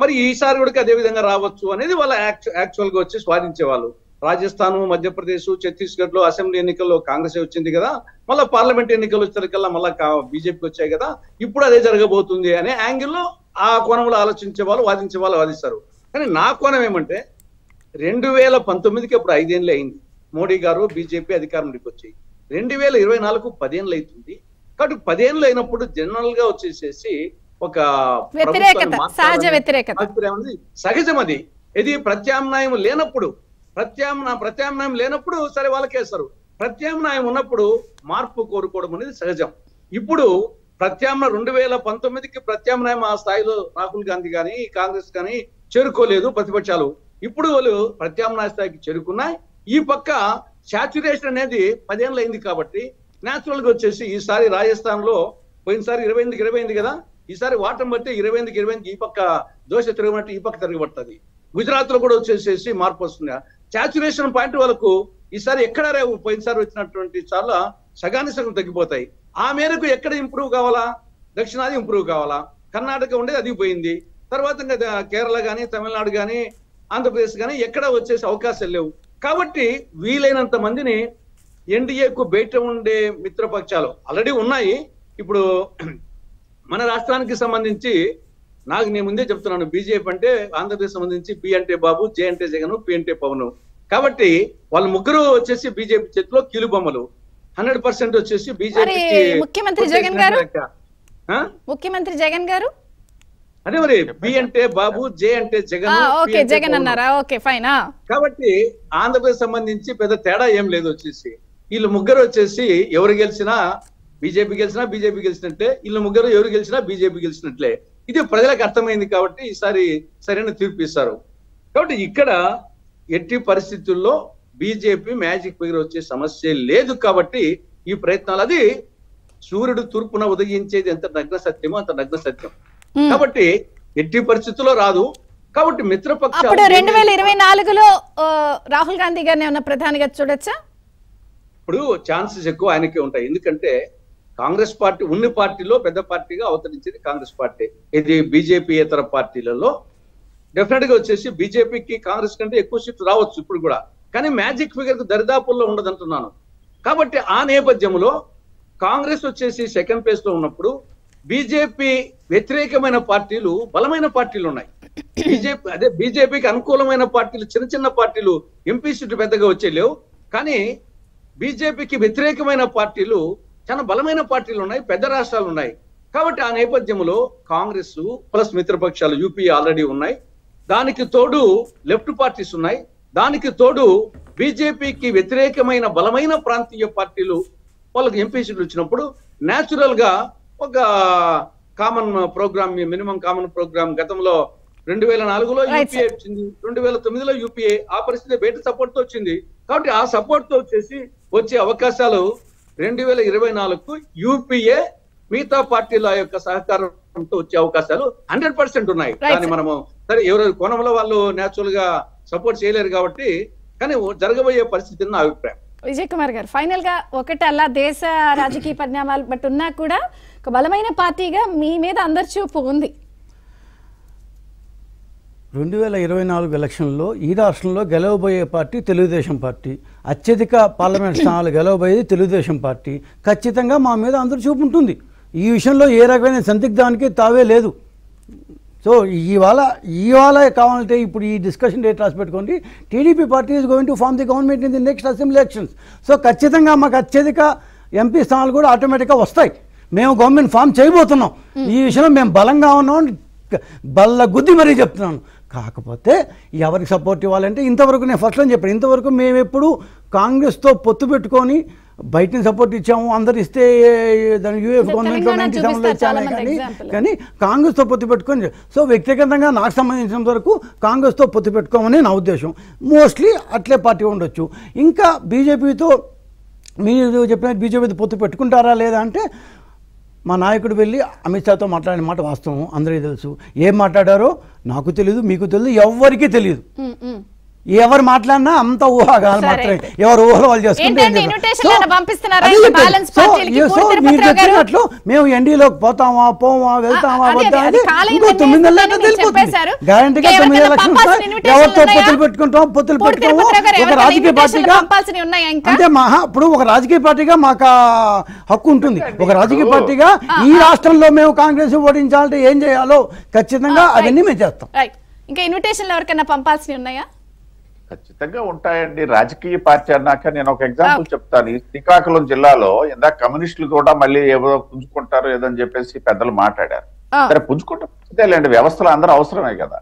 మరి ఈసారి కూడా అదే విధంగా రావచ్చు అనేది వాళ్ళ యాక్చువల్ గా వచ్చేసి వాదించేవాళ్ళు రాజస్థాన్ మధ్యప్రదేశ్ ఛత్తీస్గఢ్ లో అసెంబ్లీ ఎన్నికల్లో కాంగ్రెస్ వచ్చింది కదా మళ్ళీ పార్లమెంట్ ఎన్నికలు వచ్చేసరికల్లా మళ్ళీ బీజేపీకి వచ్చాయి కదా ఇప్పుడు అదే జరగబోతుంది అనే యాంగిల్లో ఆ కోణంలో ఆలోచించే వాళ్ళు వాదించే వాళ్ళు వాదిస్తారు కానీ నా కోణం ఏమంటే రెండు వేల పంతొమ్మిదికి అప్పుడు ఐదేళ్ళు అయింది మోడీ గారు బీజేపీ అధికారంలోకి వచ్చాయి రెండు వేల ఇరవై నాలుగు పదేళ్ళు అవుతుంది కాబట్టి పదేళ్ళు అయినప్పుడు జనరల్ గా వచ్చేసేసి ఒక సహజం అది ఇది ప్రత్యామ్నాయం లేనప్పుడు ప్రత్యామ్నా ప్రత్యామ్నాయం లేనప్పుడు సరే వాళ్ళకేస్తారు ప్రత్యామ్నాయం ఉన్నప్పుడు మార్పు కోరుకోవడం అనేది సహజం ఇప్పుడు ప్రత్యామ్నాయం రెండు వేల పంతొమ్మిదికి ప్రత్యామ్నాయం ఆ స్థాయిలో రాహుల్ గాంధీ కానీ కాంగ్రెస్ కానీ చేరుకోలేదు ప్రతిపక్షాలు ఇప్పుడు వాళ్ళు ప్రత్యామ్నాయ స్థాయికి చేరుకున్నాయి ఈ పక్క సాచురేషన్ అనేది పదేళ్ళు అయింది కాబట్టి న్యాచురల్ గా వచ్చేసి ఈసారి రాజస్థాన్ లో పోయినసారి ఇరవై ఎనిమిదికి ఇరవై ఎనిమిది కదా ఈసారి వాటం బట్టి ఇరవై ఎనిమిదికి ఇరవై ఎనిమిది ఈ పక్క దోష తిరగబట్టి ఈ పక్క తిరగబడుతుంది గుజరాత్ లో కూడా వచ్చేసేసి మార్పు వస్తుంది సాచురేషన్ పాయింట్ వరకు ఈసారి ఎక్కడ రేపు పోయినసారి వచ్చినటువంటి చాలా సగాని సగం తగ్గిపోతాయి ఆ మేరకు ఎక్కడ ఇంప్రూవ్ కావాలా దక్షిణాది ఇంప్రూవ్ కావాలా కర్ణాటక ఉండేది అది పోయింది తర్వాత ఇంకా కేరళ కానీ తమిళనాడు కానీ ఆంధ్రప్రదేశ్ కానీ ఎక్కడ వచ్చేసి అవకాశాలు లేవు కాబట్టి వీలైనంత మందిని ఎన్డీఏకు బయట ఉండే మిత్రపక్షాలు ఆల్రెడీ ఉన్నాయి ఇప్పుడు మన రాష్ట్రానికి సంబంధించి నాకు నేను ముందే చెప్తున్నాను బీజేపీ అంటే ఆంధ్రప్రదేశ్ సంబంధించి బి అంటే బాబు జే అంటే జగన్ పి అంటే పవన్ కాబట్టి వాళ్ళు ముగ్గురు వచ్చేసి బీజేపీ చేతిలో కీలుబొమ్మలు హండ్రెడ్ పర్సెంట్ వచ్చేసి బీజేపీ ముఖ్యమంత్రి జగన్ గారు ముఖ్యమంత్రి జగన్ గారు అదే మరి బి అంటే బాబు జే అంటే జగన్ ఓకే జగన్ అన్నారా ఓకే ఫైన్ కాబట్టి ఆంధ్రప్రదేశ్ సంబంధించి పెద్ద తేడా ఏం లేదు వచ్చేసి వీళ్ళు ముగ్గురు వచ్చేసి ఎవరు గెలిచినా బీజేపీ గెలిచినా బీజేపీ గెలిచినట్లే వీళ్ళు ముగ్గురు ఎవరు గెలిచినా బీజేపీ గెలిచినట్లే ఇది ప్రజలకు అర్థమైంది కాబట్టి ఈసారి సరైన తీర్పు ఇస్తారు కాబట్టి ఇక్కడ ఎట్టి పరిస్థితుల్లో బీజేపీ మ్యాజిక్ ఫిగర్ వచ్చే సమస్య లేదు కాబట్టి ఈ ప్రయత్నాలు అది సూర్యుడు తూర్పున ఉదయించేది ఎంత నగ్న సత్యమో అంత నగ్న సత్యం కాబట్టి ఎట్టి పరిస్థితుల్లో రాదు కాబట్టి మిత్రపక్ష రెండు వేల ఇరవై నాలుగులో రాహుల్ గాంధీ గారిని ఉన్న ప్రధానిగా చూడొచ్చా ఇప్పుడు ఛాన్సెస్ ఎక్కువ ఆయనకే ఉంటాయి ఎందుకంటే కాంగ్రెస్ పార్టీ ఉన్ని పార్టీలో పెద్ద పార్టీగా అవతరించింది కాంగ్రెస్ పార్టీ ఇది బీజేపీ ఇతర పార్టీలలో డెఫినెట్ గా వచ్చేసి బీజేపీకి కాంగ్రెస్ కంటే ఎక్కువ సీట్లు రావచ్చు ఇప్పుడు కూడా కానీ మ్యాజిక్ ఫిగర్ దరిదాపుల్లో ఉండదంటున్నాను కాబట్టి ఆ నేపథ్యంలో కాంగ్రెస్ వచ్చేసి సెకండ్ ప్లేస్ లో ఉన్నప్పుడు బీజేపీ వ్యతిరేకమైన పార్టీలు బలమైన పార్టీలు ఉన్నాయి బీజేపీ అదే బీజేపీకి అనుకూలమైన పార్టీలు చిన్న చిన్న పార్టీలు ఎంపీ సీట్లు పెద్దగా వచ్చేలేవు కానీ బీజేపీకి వ్యతిరేకమైన పార్టీలు చాలా బలమైన పార్టీలు ఉన్నాయి పెద్ద రాష్ట్రాలు ఉన్నాయి కాబట్టి ఆ నేపథ్యంలో కాంగ్రెస్ ప్లస్ మిత్రపక్షాలు యూపీ ఆల్రెడీ ఉన్నాయి దానికి తోడు లెఫ్ట్ పార్టీస్ ఉన్నాయి దానికి తోడు బీజేపీకి వ్యతిరేకమైన బలమైన ప్రాంతీయ పార్టీలు వాళ్ళకి ఎంపీ సీట్లు వచ్చినప్పుడు న్యాచురల్ గా ఒక common programme minimum common programme గతంలో రెండు వేల నాలుగులో యూపీఏ వచ్చింది రెండు వేల తొమ్మిదిలో యూపీఏ ఆ పరిస్థితి బయట సపోర్ట్ తో వచ్చింది కాబట్టి ఆ సపోర్ట్ తో వచ్చేసి వచ్చే అవకాశాలు రెండు వేల ఇరవై నాలుగు యూపీఏ మిగతా పార్టీల యొక్క సహకారంతో వచ్చే అవకాశాలు హండ్రెడ్ పర్సెంట్ ఉన్నాయి కానీ మనము సరే ఎవరు కోణంలో వాళ్ళు నేచురల్ గా సపోర్ట్ చేయలేరు కాబట్టి కానీ జరగబోయే పరిస్థితి నా అభిప్రాయం విజయ్ కుమార్ గారు ఫైనల్ గా అలా దేశ రాజకీయ పరిణామాలు బట్టి ఉన్నా కూడా ఒక బలమైన పార్టీగా మీ మీద అందరి చూపు ఉంది రెండు వేల ఇరవై నాలుగు ఎలక్షన్లో ఈ రాష్ట్రంలో గెలవబోయే పార్టీ తెలుగుదేశం పార్టీ అత్యధిక పార్లమెంట్ స్థానాలు గెలవబోయేది తెలుగుదేశం పార్టీ ఖచ్చితంగా మా మీద అందరూ చూపు ఉంటుంది ఈ విషయంలో ఏ రకమైన సందిగ్ధానికి తావే లేదు సో ఇవాళ ఇవాళ కావాలంటే ఇప్పుడు ఈ డిస్కషన్ డేట్ రాసి పెట్టుకోండి TDP party is going to form the government in the next assembly elections so ఖచ్చితంగా మాకు అత్యధిక ఎంపీ స్థానాలు కూడా ఆటోమేటిక్గా వస్తాయి మేము గవర్నమెంట్ ఫామ్ చేయబోతున్నాం ఈ విషయంలో మేము బలంగా ఉన్నాం బల్ల గుద్ది మరీ చెప్తున్నాను కాకపోతే ఎవరికి సపోర్ట్ ఇవ్వాలంటే ఇంతవరకు నేను ఫస్ట్ అని చెప్పాను ఇంతవరకు మేము ఎప్పుడు కాంగ్రెస్తో పొత్తు పెట్టుకొని బయటని సపోర్ట్ ఇచ్చాము అందరు ఇస్తే దాని యూఎఫ్ గవర్నమెంట్లో నైన్టీ సెవెన్లో ఇచ్చాను కానీ కానీ కాంగ్రెస్తో పొత్తు పెట్టుకొని సో వ్యక్తిగతంగా నాకు సంబంధించినంత వరకు కాంగ్రెస్తో పొత్తు పెట్టుకోమని నా ఉద్దేశం మోస్ట్లీ అట్లే పార్టీ ఉండొచ్చు ఇంకా బీజేపీతో మీరు చెప్పినట్టు బీజేపీతో పొత్తు పెట్టుకుంటారా లేదా అంటే మా నాయకుడు వెళ్ళి అమిత్ షాతో మాట్లాడిన మాట వాస్తవం అందరికీ తెలుసు ఏం మాట్లాడారో నాకు తెలియదు మీకు తెలియదు ఎవ్వరికీ తెలియదు ఎవరు మాట్లాడినా అంత ఊహాగాలు మాత్రమే ఎవరు ఊహలు వాళ్ళు చేసుకుంటే చెప్పినట్లు మేము ఎన్డీలోకి పోతామా పోమా వెళ్తామా వద్దా అని ఇంకో తొమ్మిది నెలల గ్యారంటీగా తొమ్మిది ఎవరితో పొత్తులు పెట్టుకుంటాం పొత్తులు పెట్టుకోము ఒక రాజకీయ పార్టీగా అంటే మహా ఇప్పుడు ఒక రాజకీయ పార్టీగా మాకు హక్కు ఉంటుంది ఒక రాజకీయ పార్టీగా ఈ రాష్ట్రంలో మేము కాంగ్రెస్ ఓడించాలంటే ఏం చేయాలో ఖచ్చితంగా అవన్నీ మేము చేస్తాం ఇంకా ఇన్విటేషన్ ఎవరికైనా పంపాల్సి ఉన్నాయా ఖచ్చితంగా ఉంటాయండి రాజకీయ పార్టీ అన్నాక నేను ఒక ఎగ్జాంపుల్ చెప్తాను శ్రీకాకుళం జిల్లాలో ఇందాక కమ్యూనిస్టులు కూడా మళ్ళీ ఏదో పుంజుకుంటారు ఏదో అని చెప్పేసి పెద్దలు మాట్లాడారు సరే పుంజుకుంటే వ్యవస్థలు అందరూ అవసరమే కదా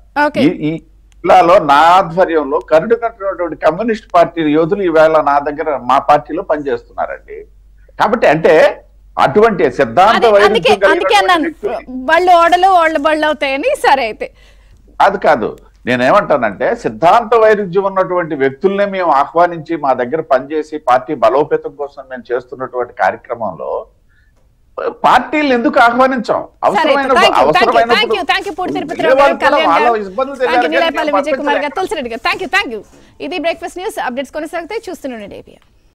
ఈ జిల్లాలో నా ఆధ్వర్యంలో కరుడు కట్టినటువంటి కమ్యూనిస్ట్ పార్టీ యోధులు ఈవేళ నా దగ్గర మా పార్టీలో పనిచేస్తున్నారండి కాబట్టి అంటే అటువంటి సిద్ధాంతం అందుకే వాళ్ళు ఓడలు వాళ్ళు బళ్ళు అవుతాయని సరే అయితే అది కాదు నేనేమంటానంటే సిద్ధాంత వైరుధ్యం ఉన్నటువంటి వ్యక్తుల్నే మేము ఆహ్వానించి మా దగ్గర పనిచేసి పార్టీ బలోపేతం కోసం మేము చేస్తున్నటువంటి కార్యక్రమంలో పార్టీలు ఎందుకు ఆహ్వానించాం అవసరమైన ఇది బ్రేక్ఫాస్ట్ న్యూస్ అప్డేట్స్ కొనసాగితే చూస్తున్నాను